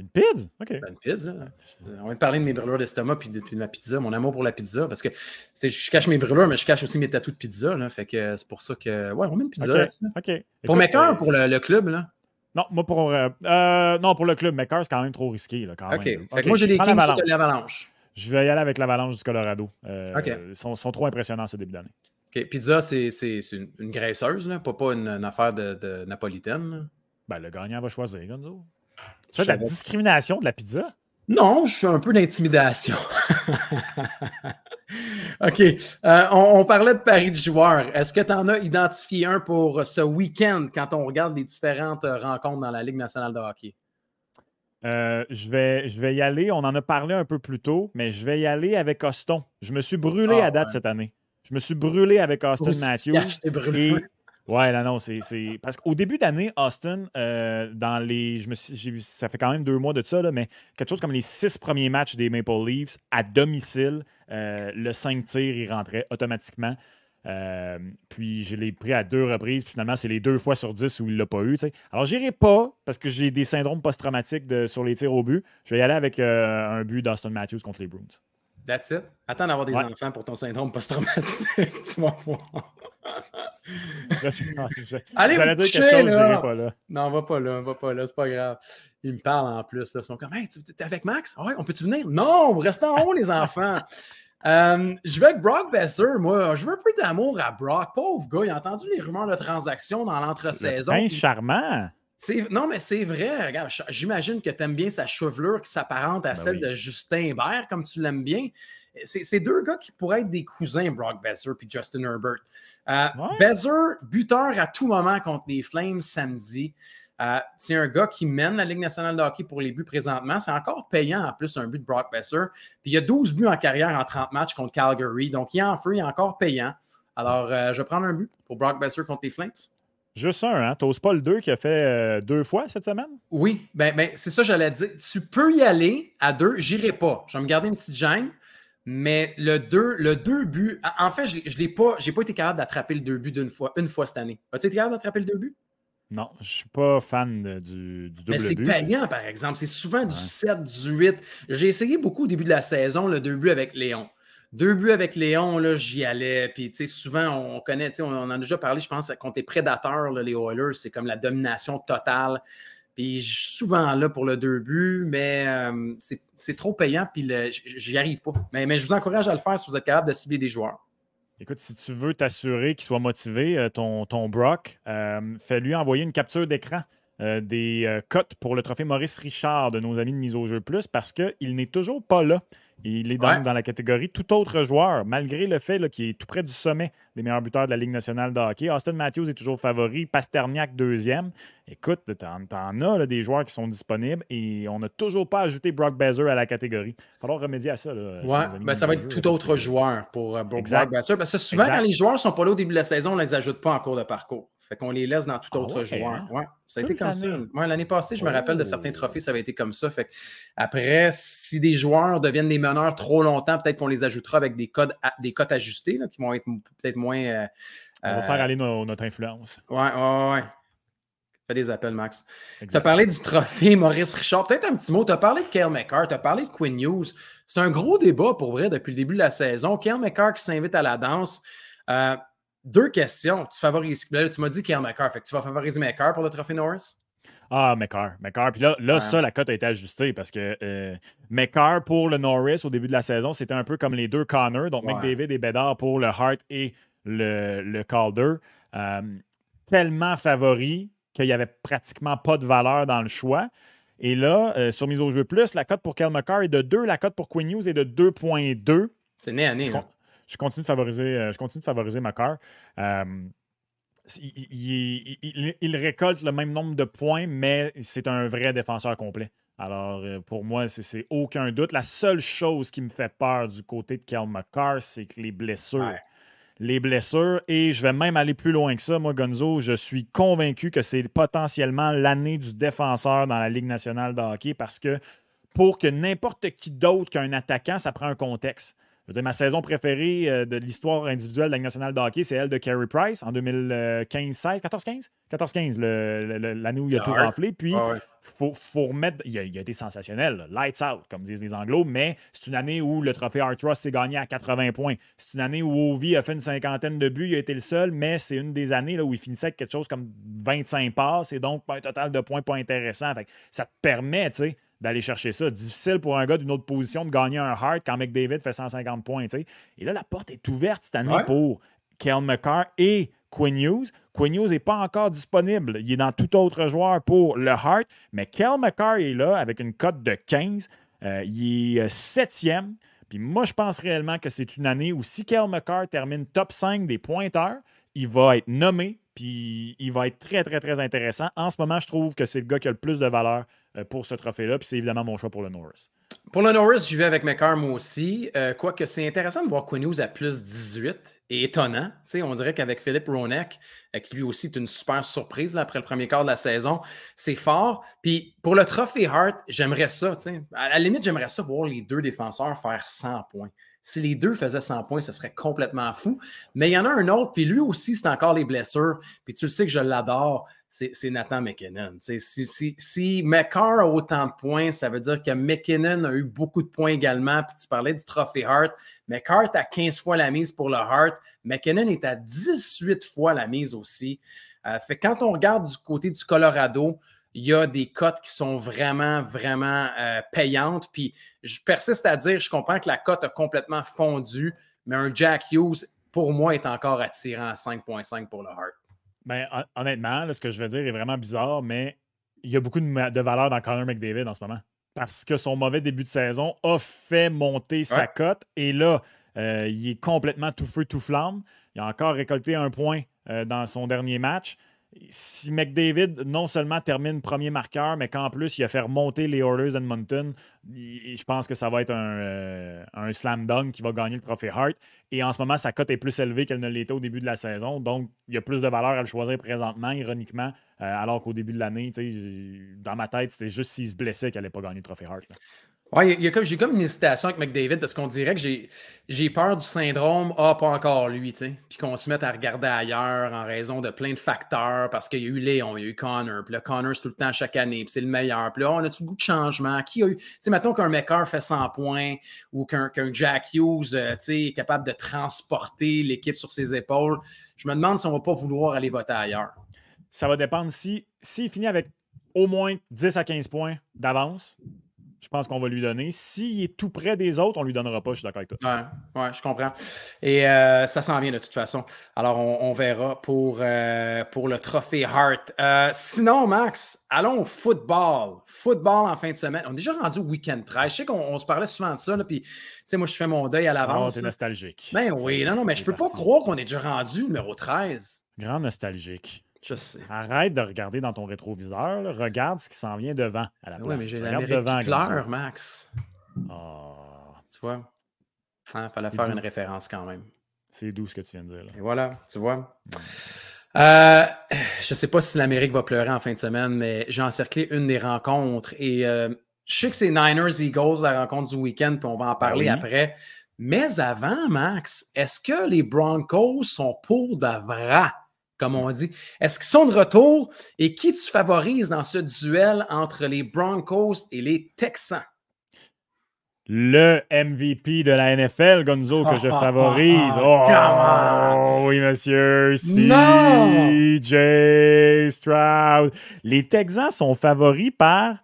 Une pizza? OK. Une ben, une pizza. Hein. On va parler de mes brûlures d'estomac puis de, ma pizza, mon amour pour la pizza. Parce que je cache mes brûlures, mais je cache aussi mes tatous de pizza. fait que c'est pour ça que. Ouais, on met une pizza là-dessus. Pour pour le, club, là. Non, moi pour, euh, euh, non, pour le club Maker, c'est quand même trop risqué. Moi, j'ai les Kings de l'avalanche. Je vais y aller avec l'avalanche du Colorado. Euh, ils sont, trop impressionnants ce début d'année. Pizza, c'est une, graisseuse, pas, une, affaire de, napolitaine. Ben, le gagnant va choisir, Gonzo. Tu fais de la discrimination de la pizza? Non, je suis un peu d'intimidation. OK. Euh, on, parlait de paris de joueurs. Est-ce que tu en as identifié un pour ce week-end quand on regarde les différentes euh, rencontres dans la Ligue nationale de hockey? Euh, je, vais, je vais y aller. On en a parlé un peu plus tôt, mais je vais y aller avec Austin. Je me suis brûlé ah, à date cette année. Je me suis brûlé avec Austin Matthews. Ouais, là, non, c'est. Parce qu'au début d'année, Austin, euh, dans les. Je me suis, ça fait quand même deux mois de ça, mais quelque chose comme les six premiers matchs des Maple Leafs à domicile, euh, le cinq tirs, il rentrait automatiquement. Euh, puis je l'ai pris à deux reprises. Puis finalement, c'est les deux fois sur dix où il l'a pas eu. Alors, Alors, j'irai pas parce que j'ai des syndromes post-traumatiques de, sur les tirs au but. Je vais y aller avec un but d'Austin Matthews contre les Bruins. That's it. Attends d'avoir des enfants pour ton syndrome post-traumatique. tu vas voir. Allez, vous sujet. quelque chose, là. Pas là. Non, va pas là, va pas là, c'est pas grave. Ils me parlent en plus. Là. Ils sont comme Hey, t'es avec Max? Ah ouais, on peut-tu venir? Non, restez en haut, les enfants. Euh, je vais avec Brock Besser, moi. Je veux un peu d'amour à Brock. Pauvre gars, il a entendu les rumeurs de transactions dans l'entre-saison. charmant. Non, mais c'est vrai. Regarde, j'imagine que tu aimes bien sa chevelure qui s'apparente à ben celle de Justin Hébert, comme tu l'aimes bien. Eh, c'est deux gars qui pourraient être des cousins, Brock Besser et Justin Herbert. Euh, Besser, buteur à tout moment contre les Flames samedi. Euh, c'est un gars qui mène la Ligue nationale de hockey pour les buts présentement. C'est encore payant en plus un but de Brock Besser. Puis il a 12 buts en carrière en 30 matchs contre Calgary. Donc il est en feu, il est encore payant. Alors euh, je vais prendre un but pour Brock Besser contre les Flames. Juste un, hein? T'oses pas le 2 qui a fait euh, deux fois cette semaine? Oui, ben, ben c'est ça, j'allais dire. Tu peux y aller à deux, j'irai pas. Je vais me garder une petite gêne, mais le 2, le deux but. en fait, je, n'ai pas, j'ai pas été capable d'attraper le 2 buts d'une fois, une fois cette année. As-tu été capable d'attraper le 2 but? Non, je ne suis pas fan du, du, ben, double Mais c'est payant, par exemple. C'est souvent du 7, du 8. J'ai essayé beaucoup au début de la saison, le 2 buts avec Léon. Deux buts avec Léon, là, j'y allais. Puis, souvent, on connaît, on, en a déjà parlé, je pense, quand t'es prédateurs, les Oilers, c'est comme la domination totale. Puis, souvent là pour le deux buts, mais euh, c'est trop payant, puis j'y arrive pas. Mais, mais je vous encourage à le faire si vous êtes capable de cibler des joueurs. Écoute, si tu veux t'assurer qu'il soit motivé, euh, ton, ton Brock, euh, fais-lui envoyer une capture d'écran euh, des euh, cotes pour le trophée Maurice Richard de nos amis de Mise au jeu plus parce qu'il n'est toujours pas là. Il est donc dans la catégorie tout autre joueur, malgré le fait qu'il est tout près du sommet des meilleurs buteurs de la Ligue nationale de hockey. Austin Matthews est toujours favori, Pasterniak deuxième. Écoute, t'en, en as des joueurs qui sont disponibles et on n'a toujours pas ajouté Brock Besser à la catégorie. Il falloir remédier à ça. ouais, ben, ça va être tout autre joueur pour euh, Brock Besser. Parce que souvent, quand les joueurs ne sont pas là au début de la saison, on ne les ajoute pas en cours de parcours. Fait qu'on les laisse dans tout ah autre joueur. Hein? ça a été comme ça. L'année passée, je me rappelle de certains oh. trophées, ça avait été comme ça. Fait après, si des joueurs deviennent des meneurs trop longtemps, peut-être qu'on les ajoutera avec des codes, des cotes ajustées qui vont être peut-être moins. Euh, On va euh, faire aller notre influence. Ouais, ouais, ouais. Fais des appels, Max. Tu as parlé du trophée Maurice Richard. Peut-être un petit mot. Tu as parlé de Kale McCart, tu as parlé de Quinn News. C'est un gros débat pour vrai depuis le début de la saison. Kyle McCart qui s'invite à la danse. Euh, deux questions. Tu favorises. Là, tu m'as dit Kyle McCarr. Fait que tu vas favoriser McCar pour le trophée Norris? Ah, McCarr. Puis là, ça, la cote a été ajustée parce que euh, pour le Norris au début de la saison, c'était un peu comme les deux Connors. donc McDavid et Bedard pour le Hart et le, Calder. Euh, tellement favori qu'il n'y avait pratiquement pas de valeur dans le choix. Et là, euh, sur Mise au jeu plus, la cote pour Kyle McCarr est de 2, la cote pour Queen News est de 2.2. C'est né à né je continue de favoriser, euh, je continue de favoriser euh, Il, récolte le même nombre de points, mais c'est un vrai défenseur complet. Alors, euh, pour moi, c'est aucun doute. La seule chose qui me fait peur du côté de Kel McCarr, c'est que les blessures. Les blessures, et je vais même aller plus loin que ça, moi, Gonzo, je suis convaincu que c'est potentiellement l'année du défenseur dans la Ligue nationale de hockey parce que pour que n'importe qui d'autre qu'un attaquant, ça prend un contexte. Je ma saison préférée euh, de l'histoire individuelle de la nationale de hockey, c'est elle de Carey Price en 2015-16, 14-15? 14-15, l'année où il a ah tout renflé. Puis, ah faut, faut remettre. Il a, été sensationnel, lights out, comme disent les Anglos, mais c'est une année où le trophée Art Ross s'est gagné à 80 points. C'est une année où Ovi a fait une cinquantaine de buts, il a été le seul, mais c'est une des années là, où il finissait avec quelque chose comme 25 passes et donc un total de points pas intéressant. ça te permet, tu sais d'aller chercher ça. Difficile pour un gars d'une autre position de gagner un heart quand McDavid fait 150 points. Et là, la porte est ouverte cette année pour Kel McCarr et Quinn News. Quinn News n'est pas encore disponible. Il est dans tout autre joueur pour le heart Mais Kel McCarr est là avec une cote de 15. Euh, il est euh, septième. Puis moi, je pense réellement que c'est une année où si Kel McCarr termine top 5 des pointeurs, il va être nommé puis il va être très, très, très intéressant. En ce moment, je trouve que c'est le gars qui a le plus de valeur euh, pour ce trophée-là. Puis c'est évidemment mon choix pour le Norris. Pour le Norris, je vais avec moi aussi. Euh, quoique c'est intéressant de voir Quinn à plus 18 et étonnant. on dirait qu'avec Philippe Ronek, euh, qui lui aussi est une super surprise après le premier quart de la saison, c'est fort. Puis pour le trophée Hart, j'aimerais ça. À la limite, j'aimerais ça voir les deux défenseurs faire 100 points. Si les deux faisaient 100 points, ce serait complètement fou. Mais il y en a un autre, puis lui aussi, c'est encore les blessures. Puis tu le sais que je l'adore, c'est Nathan McKinnon. si, McCart a autant de points, ça veut dire que McKinnon a eu beaucoup de points également. Puis tu parlais du trophée Heart. McCart est à 15 fois la mise pour le Hart. McKinnon est à 18 fois la mise aussi. Euh, fait quand on regarde du côté du Colorado, il y a des cotes qui sont vraiment, vraiment euh, payantes. Puis je persiste à dire, je comprends que la cote a complètement fondu, mais un Jack Hughes, pour moi, est encore attirant à 5,5 pour le Hart. Ben, honnêtement, ce que je veux dire est vraiment bizarre, mais il y a beaucoup de, valeur dans Connor McDavid en ce moment. Parce que son mauvais début de saison a fait monter sa cote. Et là, euh, il est complètement tout feu, tout flamme. Il a encore récolté un point euh, dans son dernier match si McDavid non seulement termine premier marqueur, mais qu'en plus il a fait remonter les Oilers Edmonton, je pense que ça va être euh, un, slam dunk qui va gagner le trophée Hart. Et en ce moment, sa cote est plus élevée qu'elle ne l'était au début de la saison. Donc, il y a plus de valeur à le choisir présentement, ironiquement, euh, alors qu'au début de l'année, dans ma tête, c'était juste s'il se blessait qu'il n'allait pas gagner le trophée Hart. Ouais, j'ai comme une hésitation avec McDavid parce qu'on dirait que j'ai peur du syndrome Ah, pas encore lui, tu sais. Puis qu'on se mette à regarder ailleurs en raison de plein de facteurs parce qu'il y a eu Léon, il y a eu Connor. Puis là, Connor, c'est tout le temps chaque année. Puis c'est le meilleur. Puis là, on a-tu le goût de changement? Qui a eu. Tu sais, mettons qu'un Maker fait 100 points ou qu'un Jack Hughes, euh, tu sais, est capable de transporter l'équipe sur ses épaules. Je me demande si on va pas vouloir aller voter ailleurs. Ça va dépendre si s'il si finit avec au moins 10 à 15 points d'avance je pense qu'on va lui donner. S'il est tout près des autres, on lui donnera pas, je suis d'accord avec toi. Oui, ouais je comprends. Et euh, ça s'en vient de toute façon. Alors, on, verra pour, euh, pour le trophée Hart. Euh, sinon, Max, allons au football. Football en fin de semaine. On est déjà rendu week-end 13. Je sais qu'on se parlait souvent de ça, puis, tu sais, moi, je fais mon deuil à ah, l'avance. Oh, c'est nostalgique. Ben oui, non, non, mais je peux pas croire qu'on est déjà rendu numéro 13. Grand nostalgique. Arrête de regarder dans ton rétroviseur. Regarde ce qui s'en vient devant Oui, mais j'ai l'Amérique devant. qui pleure, Max. Ah. Tu vois? Il hein, fallait faire une référence quand même. c'est doux ce que tu viens de dire. Et voilà, tu vois. Hmm. Euh, je ne sais pas si l'Amérique va pleurer en fin de semaine, mais j'ai encerclé une des rencontres et euh, je sais que c'est Niners Eagles, la rencontre du week-end, puis on va en ben parler après. Mais avant, Max, est-ce que les Broncos sont pour de comme on dit. Est-ce qu'ils sont de retour et qui tu favorises dans ce duel entre les Broncos et les Texans? Le MVP de la NFL, Gonzo, que je ah, ah, ah, favorise. Oh, oui, monsieur. CJ Stroud. Les Texans sont favoris par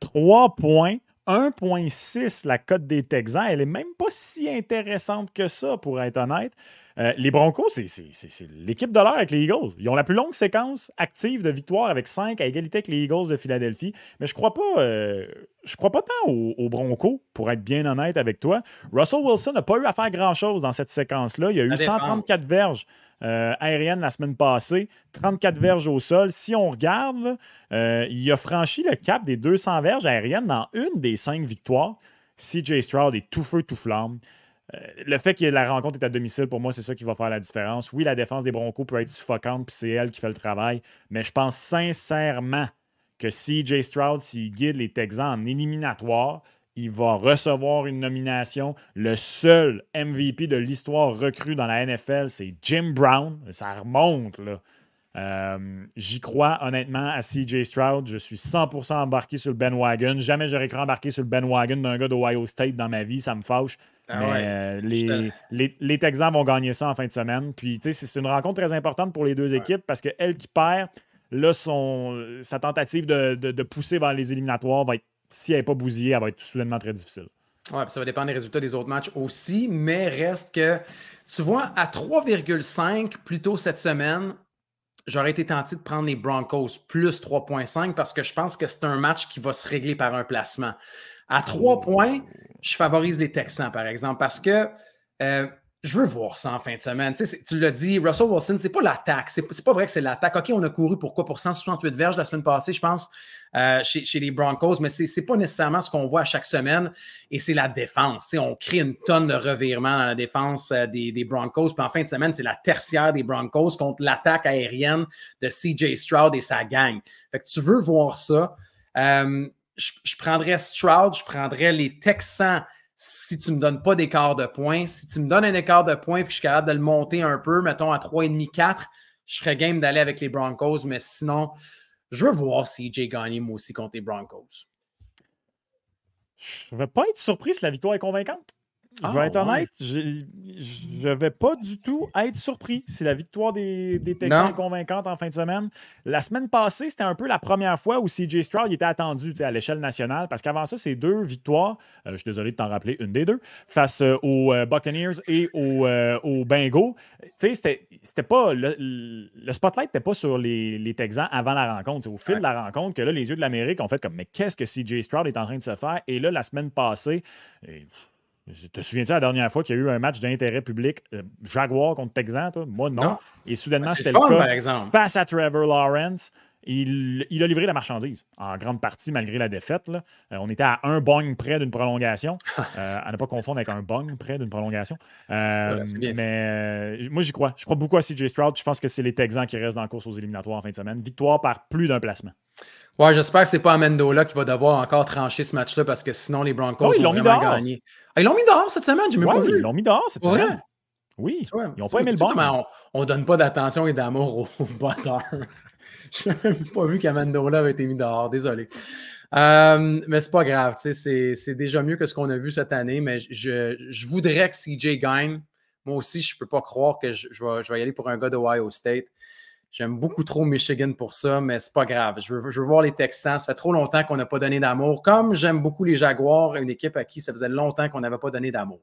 3 points. 1.6, la cote des Texans. Elle est même pas si intéressante que ça, pour être honnête. Euh, les Broncos, c'est l'équipe de l'heure avec les Eagles. Ils ont la plus longue séquence active de victoire avec 5 à égalité avec les Eagles de Philadelphie. Mais je crois pas, euh, crois pas tant aux, Broncos, pour être bien honnête avec toi. Russell Wilson n'a pas eu à faire grand-chose dans cette séquence-là. Il y a eu 134 verges. Euh, aériennes la semaine passée, 34 verges au sol. Si on regarde, il a franchi le cap des 200 verges aériennes dans une des cinq victoires. CJ Stroud est tout feu, tout flamme. Euh, le fait que la rencontre est à domicile, pour moi, c'est ça qui va faire la différence. Oui, la défense des Broncos peut être suffocante, puis c'est elle qui fait le travail, mais je pense sincèrement que CJ Stroud, s'il guide les Texans en éliminatoire, il va recevoir une nomination. Le seul MVP de l'histoire recrue dans la NFL, c'est Jim Brown. Ça remonte, là. Euh, j'y crois honnêtement à CJ Stroud. Je suis 100% embarqué sur le Ben Wagon. Jamais j'aurais cru embarquer sur le Ben Wagon d'un gars d'Ohio State dans ma vie. Ça me fâche. Ah mais euh, les, les, Texans vont gagner ça en fin de semaine. Puis, tu sais, c'est une rencontre très importante pour les deux équipes parce que elle qui perd, là, son, sa tentative de, pousser vers les éliminatoires va être, si elle n'est pas bousillée, elle va être soudainement très difficile. Oui, ça va dépendre des résultats des autres matchs aussi, mais reste que, tu vois, à 3,5 plus tôt cette semaine, j'aurais été tenté de prendre les Broncos plus 3,5 parce que je pense que c'est un match qui va se régler par un placement. À trois points, je favorise les Texans, par exemple, parce que euh, je veux voir ça en fin de semaine. Tu, tu l'as dit, Russell Wilson, c'est pas l'attaque. C'est, c'est pas vrai que c'est l'attaque. OK, on a couru pourquoi pour 168 verges la semaine passée, je pense, euh, chez, les Broncos, mais c'est, c'est pas nécessairement ce qu'on voit à chaque semaine. Et c'est la défense. on crée une tonne de revirements dans la défense euh, des, Broncos. Puis en fin de semaine, c'est la tertiaire des Broncos contre l'attaque aérienne de CJ Stroud et sa gang. tu veux voir ça je, prendrais Stroud, je prendrais les Texans si tu ne me donnes pas d'écart de points. Si tu me donnes un écart de points et que je suis capable de le monter un peu, mettons à 3,5-4, je serais game d'aller avec les Broncos. Mais sinon, je veux voir si CJ gagné moi aussi contre les Broncos. Je ne vais pas être surpris si la victoire est convaincante. Ah, je vais être honnête, je ne vais pas du tout être surpris si la victoire des, des Texans est convaincante en fin de semaine. La semaine passée, c'était un peu la première fois où CJ Stroud était attendu à l'échelle nationale parce qu'avant ça, c'est deux victoires, euh, je suis désolé de t'en rappeler une des deux, face euh, aux euh, Buccaneers et aux, aux Bengals. C'était, c'était pas le, spotlight n'était pas sur les, Texans avant la rencontre. C'est au fil de la rencontre que là, les yeux de l'Amérique ont fait comme mais qu'est-ce que CJ Stroud est en train de se faire? Et là, la semaine passée, te souviens-tu la dernière fois qu'il y a eu un match d'intérêt public euh, Jaguar contre Texan? Toi? Moi, non. Et soudainement, c'était le Par exemple. Face à Trevor Lawrence, il, a livré la marchandise, en grande partie, malgré la défaite. Euh, on était à un bong près d'une prolongation. Euh, à ne pas confondre avec un bong près d'une prolongation. mais moi, j'y crois. Je crois beaucoup à CJ Stroud. Je pense que c'est les Texans qui restent dans course aux éliminatoires en fin de semaine. Victoire par plus d'un placement. Ouais, j'espère que c'est pas Amendola qui va devoir encore trancher ce match-là parce que sinon les Broncos oh, vont vraiment gagner. Ah, ils l'ont mis dehors cette semaine, j'ai même pas vu. Ils l'ont mis dehors cette semaine. Oui. ils n'ont pas aimé le banc. On, ne donne pas d'attention et d'amour aux au Je n'ai même pas vu qu'Amendola avait été mis dehors, désolé. Euh, mais c'est pas grave, c'est déjà mieux que ce qu'on a vu cette année, mais je, voudrais que CJ gagne. Moi aussi, je ne peux pas croire que je, vais, y aller pour un gars de d'Ohio State. J'aime beaucoup trop Michigan pour ça, mais c'est pas grave. Je veux, voir les Texans. Ça fait trop longtemps qu'on n'a pas donné d'amour. Comme j'aime beaucoup les Jaguars, une équipe à qui ça faisait longtemps qu'on n'avait pas donné d'amour.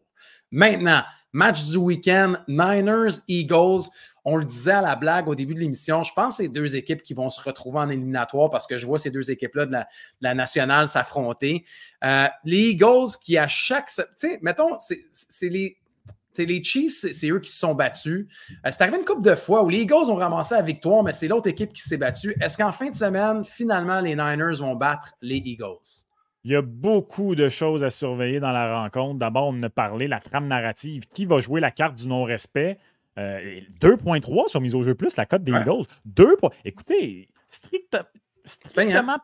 Maintenant, match du week-end, Niners, Eagles. On le disait à la blague au début de l'émission, je pense que c'est deux équipes qui vont se retrouver en éliminatoire parce que je vois ces deux équipes-là de la, nationale s'affronter. Euh, les Eagles qui à chaque... Tu sais, mettons, c'est les c'est les Chiefs, c'est eux qui se sont battus. Euh, c'est arrivé une couple de fois où les Eagles ont ramassé la victoire, mais c'est l'autre équipe qui s'est battue. Est-ce qu'en fin de semaine, finalement, les Niners vont battre les Eagles? Il y a beaucoup de choses à surveiller dans la rencontre. D'abord, on a parlé la trame narrative. Qui va jouer la carte du non-respect? 2.3 euh, sur mise au jeu plus, la cote des Eagles. 2 Écoutez, hein? strictement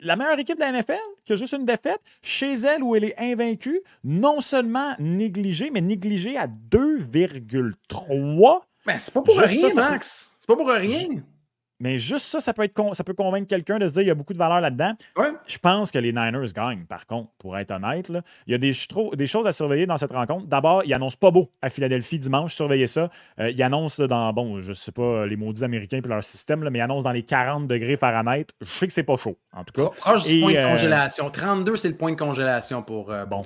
la meilleure équipe de la NFL, qui a juste une défaite, chez elle où elle est invaincue, non seulement négligée, mais négligée à 2,3. Mais c'est pas pour rien, Max. C'est pas pour rien. Mais juste ça, ça peut, être ça peut convaincre quelqu'un de se dire qu'il y a beaucoup de valeur là-dedans. Je pense que les Niners gagnent, par contre, pour être honnête. Il y a des, choses à surveiller dans cette rencontre. D'abord, ils annoncent pas beau à Philadelphie dimanche, surveillez ça. Euh, ils annoncent dans, bon, je sais pas, les maudits américains et leur système, mais ils annoncent dans les 40 degrés Fahrenheit. Je sais que c'est pas chaud, en tout cas. Proche ah, du point de euh, congélation. 32, c'est le point de congélation pour, euh, bon.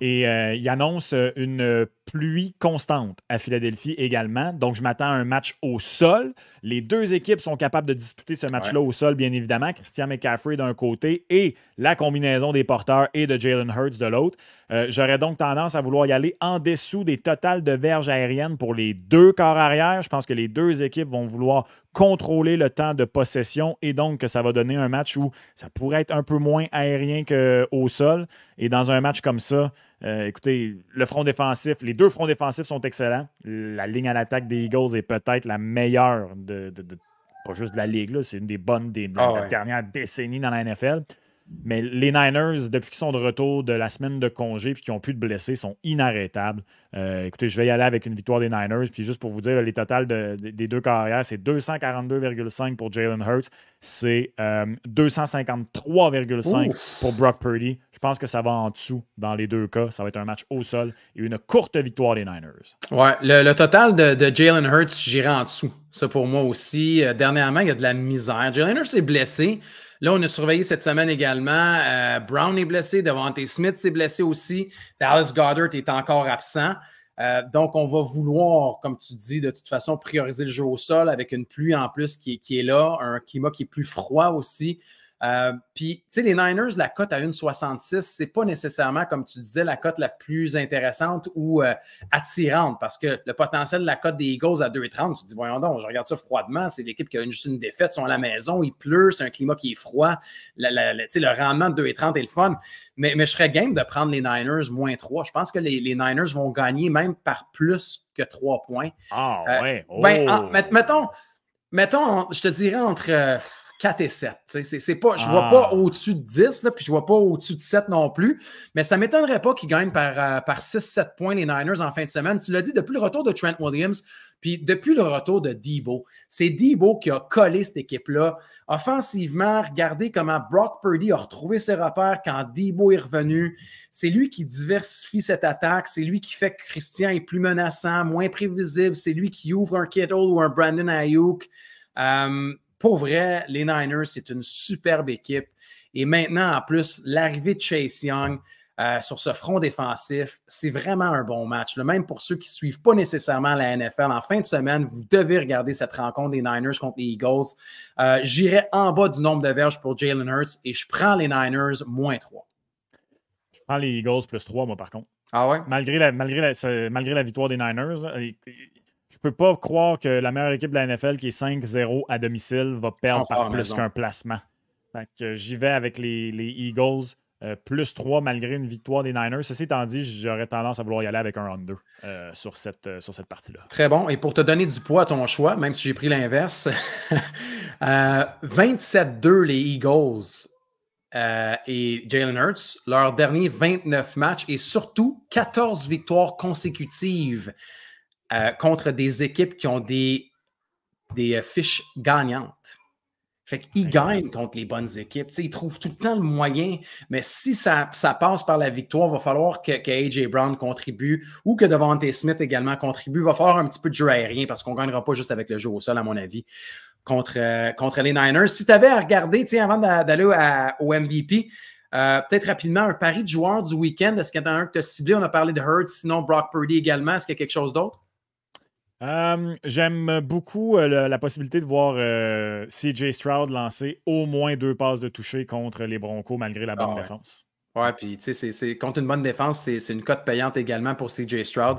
Et euh, il annonce euh, une pluie constante à Philadelphie également. Donc, je m'attends à un match au sol. Les deux équipes sont capables de disputer ce match-là au sol, bien évidemment. Christian McCaffrey d'un côté et la combinaison des porteurs et de Jalen Hurts de l'autre. Euh, j'aurais donc tendance à vouloir y aller en dessous des totales de verges aériennes pour les deux corps arrière. Je pense que les deux équipes vont vouloir contrôler le temps de possession et donc que ça va donner un match où ça pourrait être un peu moins aérien qu'au sol. Et dans un match comme ça, euh, écoutez, le front défensif, les deux fronts défensifs sont excellents. La ligne à l'attaque des Eagles est peut-être la meilleure de, pas juste de la ligue, c'est une des bonnes des, ah dernières décennies dans la NFL. Mais les Niners, depuis qu'ils sont de retour de la semaine de congé et qu'ils n'ont plus de blessés, sont inarrêtables. Euh, écoutez, je vais y aller avec une victoire des Niners. Puis juste pour vous dire, les totales des deux carrières, c'est 242,5 pour Jalen Hurts, c'est 253,5 euh, pour Brock Purdy. Je pense que ça va en dessous dans les deux cas. Ça va être un match au sol et une courte victoire des Niners. Ouais, le, total de, Jalen Hurts, j'irai en dessous. Ça pour moi aussi. Euh, dernièrement, il y a de la misère. Jalen Hurts est blessé. Là, on a surveillé cette semaine également. Brown est blessé. Devante Smith s'est blessé aussi. Dallas Goddard est encore absent. Euh, donc, on va vouloir, comme tu dis, de toute façon, prioriser le jeu au sol avec une pluie en plus qui, qui est là, un climat qui est plus froid aussi. Euh, puis, tu sais, les Niners, la cote à 1,66, c'est pas nécessairement, comme tu disais, la cote la plus intéressante ou euh, attirante parce que le potentiel de la cote des Eagles à 2,30, tu te dis, voyons donc, je regarde ça froidement, c'est l'équipe qui a juste une défaite, sont à la maison, il pleut, c'est un climat qui est froid, la, le rendement de 2,30 est le fun. Mais, je serais game de prendre les Niners moins 3. Je pense que les, Niners vont gagner même par plus que 3 points. Ah, oui? Euh, ouais. Ben, oh. mettons, mettons, je te dirais entre. 4 et 7. C'est, pas, je ne ah. vois pas au-dessus de 10, là, puis je ne vois pas au-dessus de 7 non plus. Mais ça ne m'étonnerait pas qu'ils gagnent par, 6-7 euh, points les Niners en fin de semaine. Tu l'as dit, depuis le retour de Trent Williams, puis depuis le retour de Debo, c'est Debo qui a collé cette équipe-là. Offensivement, regardez comment Brock Purdy a retrouvé ses repères quand Debo est revenu. C'est lui qui diversifie cette attaque. C'est lui qui fait que Christian est plus menaçant, moins prévisible. C'est lui qui ouvre un Kittle ou un Brandon Ayuk. Euh, pour vrai, les Niners, c'est une superbe équipe. Et maintenant, en plus, l'arrivée de Chase Young euh, sur ce front défensif, c'est vraiment un bon match. Le même pour ceux qui ne suivent pas nécessairement la NFL, en fin de semaine, vous devez regarder cette rencontre des Niners contre les Eagles. Euh, j'irai en bas du nombre de verges pour Jalen Hurts et je prends les Niners moins 3. Je prends les Eagles plus 3, moi, par contre. Ah ouais? Malgré la, malgré malgré la victoire des Niners, je peux pas croire que la meilleure équipe de la NFL qui est 5-0 à domicile va perdre par plus qu'un placement. j'y vais avec les, Eagles. Euh, plus 3 malgré une victoire des Niners. Ceci étant dit, j'aurais tendance à vouloir y aller avec un under euh, sur cette, euh, sur cette partie-là. Très bon. Et pour te donner du poids à ton choix, même si j'ai pris l'inverse, 27-2 les Eagles et Jalen Hurts, leur dernier 29 matchs et surtout 14 victoires consécutives. Euh, contre des équipes qui ont des, des euh, fiches gagnantes. Fait qu'ils gagnent contre les bonnes équipes. ils trouvent tout le temps le moyen, mais si ça, passe par la victoire, il va falloir que, A.J. Brown contribue ou que Devante Smith également contribue. Il va falloir un petit peu de jeu aérien parce qu'on ne gagnera pas juste avec le jeu au sol, à mon avis, contre, euh, contre les Niners. Si tu avais à regarder, avant d'aller au MVP, peut-être rapidement, un pari de joueur du week-end. Est-ce qu'il y en a un que tu as ciblé? On a parlé de Hurts, sinon Brock Purdy également. Est-ce qu'il y a quelque chose d'autre? J'aime beaucoup euh, la, possibilité de voir euh, CJ Stroud lancer au moins deux passes de toucher contre les Broncos malgré la bonne ah défense. Ouais, puis tu sais, contre une bonne défense, c'est une cote payante également pour CJ Stroud.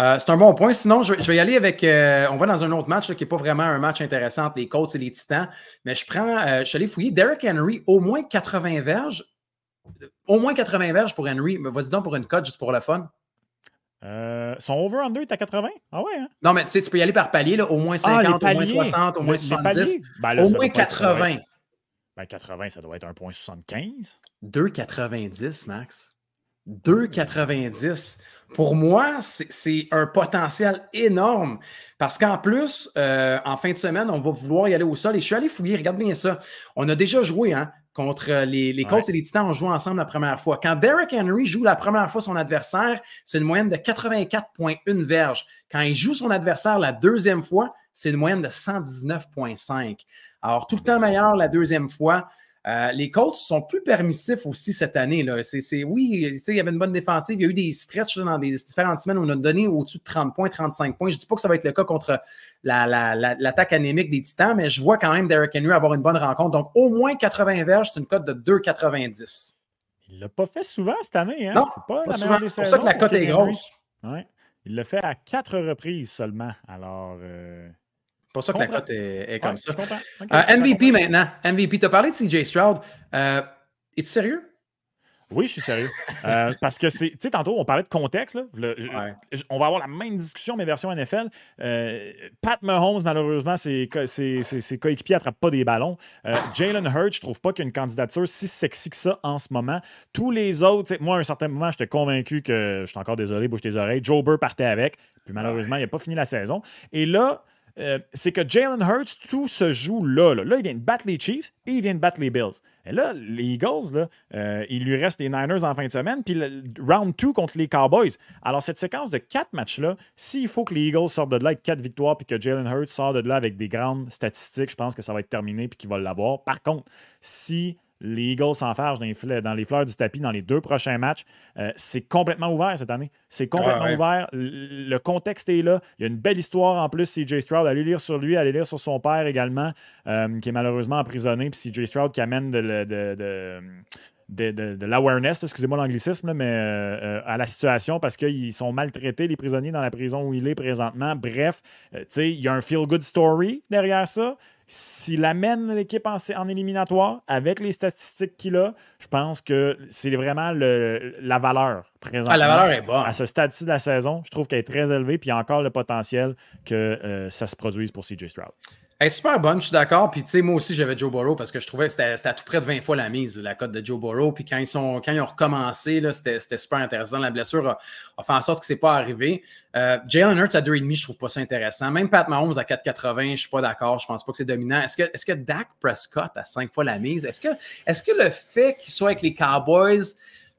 Euh, c'est un bon point. Sinon, je, vais y aller avec. on va dans un autre match qui n'est pas vraiment un match intéressant entre les Colts et les Titans. Mais je prends. je suis allé fouiller Derrick Henry, au moins 80 verges. Au moins 80 verges pour Henry. Vas-y donc pour une cote, juste pour la fun. Euh, son over-under est à 80? Ah ouais, hein? Non, mais tu sais, tu peux y aller par palier, là, au moins 50, ah, au moins 60, au moins 70, ben au moins 80. Ben 80, ça doit être 1,75. 2,90, Max. 2,90. Pour moi, c'est un potentiel énorme parce qu'en plus, euh, en fin de semaine, on va vouloir y aller au sol. Et je suis allé fouiller, regarde bien ça. On a déjà joué, hein? contre euh, les, Colts et les Titans ont joué ensemble la première fois. Quand Derrick Henry joue la première fois son adversaire, c'est une moyenne de 84,1 verges. Quand il joue son adversaire la deuxième fois, c'est une moyenne de 119,5. Alors, tout le temps meilleur la deuxième fois. Euh, les Colts sont plus permissifs aussi cette année. Là. oui, il y avait une bonne défensive. Il y a eu des stretches dans des différentes semaines où on a donné au-dessus de 30 points, 35 points. Je ne dis pas que ça va être le cas contre l'attaque anémique des Titans, mais je vois quand même Derrick Henry avoir une bonne rencontre. Donc, au moins 80 verges, c'est une cote de 2,90. Il ne l'a pas fait souvent cette année. Hein? Non, pas, souvent. C'est pour ça que la cote est grosse. Il l'a fait à quatre reprises seulement. Alors, euh, c'est pour ça que la cote est, comme ça. MVP euh, maintenant. MVP, tu as parlé de CJ Stroud. Euh, es-tu sérieux? Oui, je suis sérieux. Euh, parce que c'est. Tu sais, tantôt, on parlait de contexte. on va avoir la même discussion, mais version NFL. Pat Mahomes, malheureusement, ses, coéquipiers n'attrapent pas des ballons. Jalen Hurts, je trouve pas qu'il y a une candidature si sexy que ça en ce moment. Tous les autres, moi, à un certain moment, j'étais convaincu que. Je suis encore désolé, bouge tes oreilles. Joe Burr partait avec. Puis malheureusement, il n'a pas fini la saison. Et là. Euh, c'est que Jalen Hurts, tout se joue là, là, il vient de battre les Chiefs et il vient de battre les Bills. Et là, les Eagles, là, euh, il lui reste les Niners en fin de semaine, puis le round 2 contre les Cowboys. Alors, cette séquence de quatre matchs-là, s'il faut que les Eagles sortent de là avec quatre victoires, puis que Jalen Hurts sort de là avec des grandes statistiques, je pense que ça va être terminé, puis qu'il va l'avoir. Par contre, si les Eagles s'enfargent dans, les fleurs du tapis dans les deux prochains matchs. Euh, c'est complètement ouvert cette année. C'est complètement ah, ouvert. Le, contexte est là. Il y a une belle histoire en plus. CJ Stroud, allez lire sur lui, allez lire sur son père également, euh, qui est malheureusement emprisonné. Puis CJ Stroud qui amène de, l'awareness, excusez-moi l'anglicisme, mais euh, à la situation parce qu'ils sont maltraités, les prisonniers, dans la prison où il est présentement. Bref, il y a un feel-good story derrière ça. S'il amène l'équipe en, éliminatoire avec les statistiques qu'il a, je pense que c'est vraiment la valeur présente. Ah, la valeur est bonne. À ce stade-ci de la saison, je trouve qu'elle est très élevée, puis il y a encore le potentiel que euh, ça se produise pour CJ Stroud super bonne, je suis d'accord. Puis, tu sais, moi aussi, j'avais Joe Burrow parce que je trouvais que c'était à tout près de 20 fois la mise, la cote de Joe Burrow. Puis, quand ils, sont, quand ils ont recommencé, c'était super intéressant. La blessure a, fait en sorte que ce n'est pas arrivé. Euh, Jalen Hurts à 2,5, je ne trouve pas ça intéressant. Même Pat Mahomes à 4,80, je ne suis pas d'accord. Je ne pense pas que c'est dominant. Est-ce que, est -ce que Dak Prescott à 5 fois la mise, est-ce que, est que le fait qu'il soit avec les Cowboys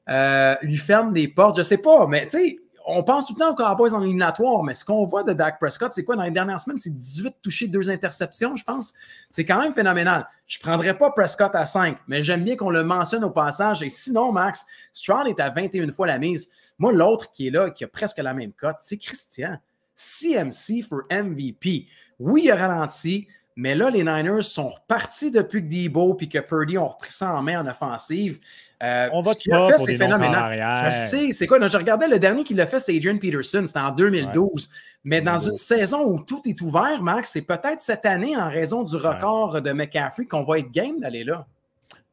euh, lui ferme des portes? Je ne sais pas, mais tu sais, on pense tout le temps aux Cowboys en éliminatoire, mais ce qu'on voit de Dak Prescott, c'est quoi dans les dernières semaines? C'est 18 touchés, 2 interceptions, je pense. C'est quand même phénoménal. Je ne prendrais pas Prescott à 5, mais j'aime bien qu'on le mentionne au passage. Et sinon, Max, Stroud est à 21 fois la mise. Moi, l'autre qui est là, qui a presque la même cote, c'est Christian. CMC for MVP. Oui, il a ralenti, mais là, les Niners sont repartis depuis que Debo puis que Purdy ont repris ça en main en offensive. Euh, on va fait, c'est phénoménal. Je sais, c'est quoi? je regardais le dernier qui l'a fait, c'est Adrian Peterson, c'était en 2012. Mais dans une saison où tout est ouvert, Max, c'est peut-être cette année, en raison du record de McCaffrey, qu'on va être game d'aller là.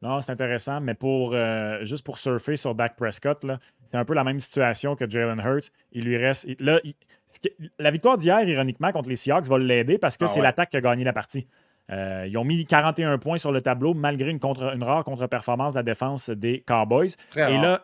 Non, c'est intéressant, mais pour euh, juste pour surfer sur Dak Prescott, c'est un peu la même situation que Jalen Hurts. Il lui reste. la victoire d'hier, ironiquement, contre les Seahawks va l'aider parce que ah c'est l'attaque qui a gagné la partie. Euh, ils ont mis 41 points sur le tableau malgré une, contre, rare contre-performance de la défense des Cowboys. et là,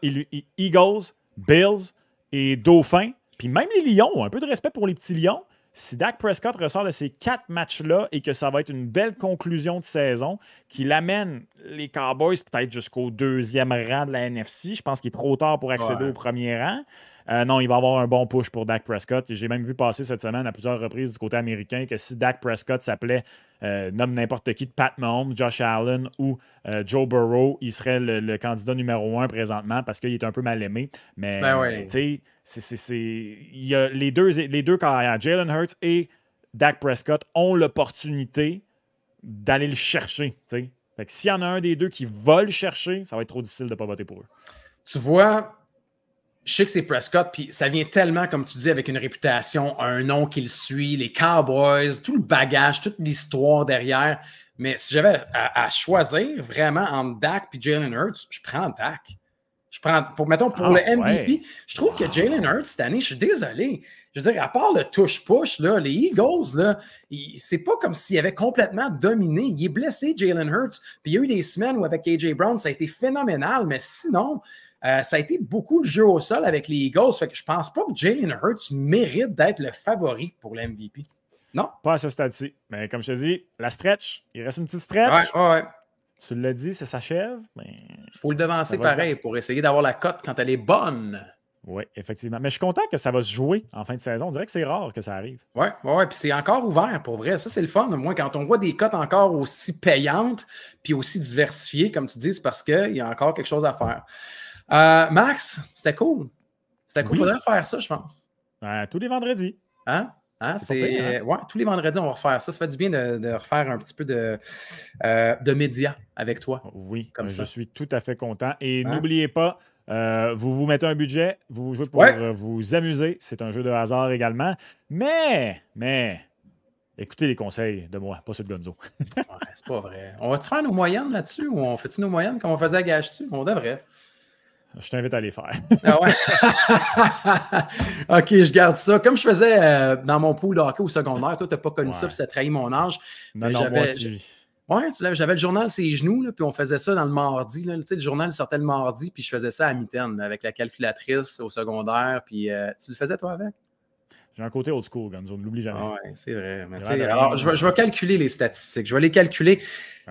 Eagles, Bills et Dauphins, puis même les Lions, un peu de respect pour les petits Lions. Si Dak Prescott ressort de ces quatre matchs-là et que ça va être une belle conclusion de saison qui l'amène les Cowboys peut-être jusqu'au deuxième rang de la NFC, je pense qu'il est trop tard pour accéder au premier rang. Euh, non, il va avoir un bon push pour Dak Prescott. J'ai même vu passer cette semaine à plusieurs reprises du côté américain que si Dak Prescott s'appelait euh, nomme n'importe qui de Pat Mahomes, Josh Allen ou euh, Joe Burrow, il serait le, candidat numéro un présentement parce qu'il est un peu mal aimé. Mais ben tu sais, il a les deux, les deux carrières, Jalen Hurts et Dak Prescott, ont l'opportunité d'aller le chercher. Fait que s'il y en a un des deux qui va le chercher, ça va être trop difficile de ne pas voter pour eux. Tu vois, je sais que c'est Prescott, puis ça vient tellement, comme tu dis, avec une réputation, un nom qu'il suit, les Cowboys, tout le bagage, toute l'histoire derrière. Mais si j'avais à, choisir vraiment entre Dak et Jalen Hurts, je prends Dak. Je prends, pour, mettons, pour le ah, MVP, je trouve que Jalen Hurts, cette année, je suis désolé. Je veux dire, à part le touche-push, les Eagles, là, c'est pas comme s'il avait complètement dominé. Il est blessé, Jalen Hurts. Puis il y a eu des semaines où, avec A.J. Brown, ça a été phénoménal. Mais sinon, euh, ça a été beaucoup de jeu au sol avec les Eagles. Fait que je pense pas que Jalen Hurts mérite d'être le favori pour l'MVP. Non? Pas à ce stade-ci. Mais comme je te dis, la stretch, il reste une petite stretch. Ouais, ouais, Tu l'as dit, ça s'achève. Il faut le devancer pareil pour essayer d'avoir la cote quand elle est bonne. Oui, effectivement. Mais je suis content que ça va se jouer en fin de saison. On dirait que c'est rare que ça arrive. Oui, oui, puis c'est encore ouvert pour vrai. Ça, c'est le fun. Moi, quand on voit des cotes encore aussi payantes puis aussi diversifiées, comme tu dis, c'est parce qu'il y a encore quelque chose à faire. Euh, Max, c'était cool. C'était cool. Il faudrait faire ça, je pense. Euh, tous les vendredis. Hein? hein? hein? tous les vendredis, on va refaire ça. Ça fait du bien de, refaire un petit peu de, euh, de médias avec toi. Oui, comme je suis tout à fait content. Et hein? n'oubliez pas, vous vous mettez un budget, vous jouez pour vous amuser. C'est un jeu de hasard également. Mais, mais, écoutez les conseils de moi, pas ceux de Gonzo. c'est pas vrai. On va-tu faire nos moyennes là-dessus ou on fait-tu nos moyennes comme on faisait à Gage-tu? On devrait je t'invite à les faire. ah ouais? OK, je garde ça. Comme je faisais euh, dans mon pool au secondaire, toi, tu n'as pas connu ça, puis ça trahit mon âge. Non, non, moi aussi. Ouais, j'avais le journal ses genoux, là, puis on faisait ça dans le mardi. le journal sortait le mardi, puis je faisais ça à mi-temps avec la calculatrice au secondaire. Puis euh, tu le faisais toi avec? J'ai un côté old school, Gonzo, ne l'oublie jamais. Ah oui, c'est vrai. alors, je vais, calculer les statistiques. Je vais les calculer.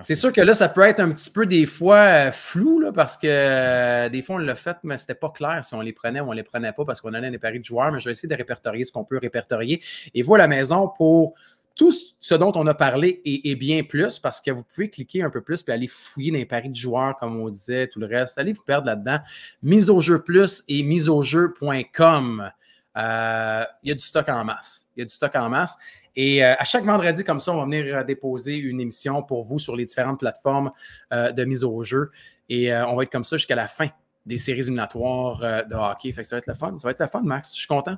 C'est sûr que là, ça peut être un petit peu des fois euh, flou, parce que euh, des fois, on l'a fait, mais ce n'était pas clair si on les prenait ou on ne les prenait pas parce qu'on allait des paris de joueurs. Mais je vais essayer de répertorier ce qu'on peut répertorier. Et vous à la maison pour tout ce dont on a parlé et, bien plus, parce que vous pouvez cliquer un peu plus puis aller fouiller dans les paris de joueurs, comme on disait, tout le reste. Allez vous perdre là-dedans. Mise au jeu plus et miseaujeu.com. Euh, il y a du stock en masse. Il y a du stock en masse. Et euh, à chaque vendredi, comme ça, on va venir euh, déposer une émission pour vous sur les différentes plateformes de mise au jeu. Et on va être comme ça jusqu'à la fin des séries éliminatoires de hockey. ça va être le fun. Ça va être le fun, Max. Je suis content.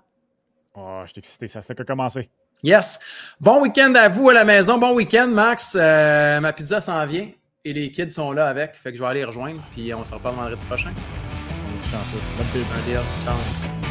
Ah, je suis excité. Ça fait que commencer. Yes. Bon week-end à vous à la maison. Bon week-end, Max. ma pizza s'en vient et les kids sont là avec. Fait que je vais aller les rejoindre. Puis on se reparle vendredi prochain. On est Bonne pizza. Ciao.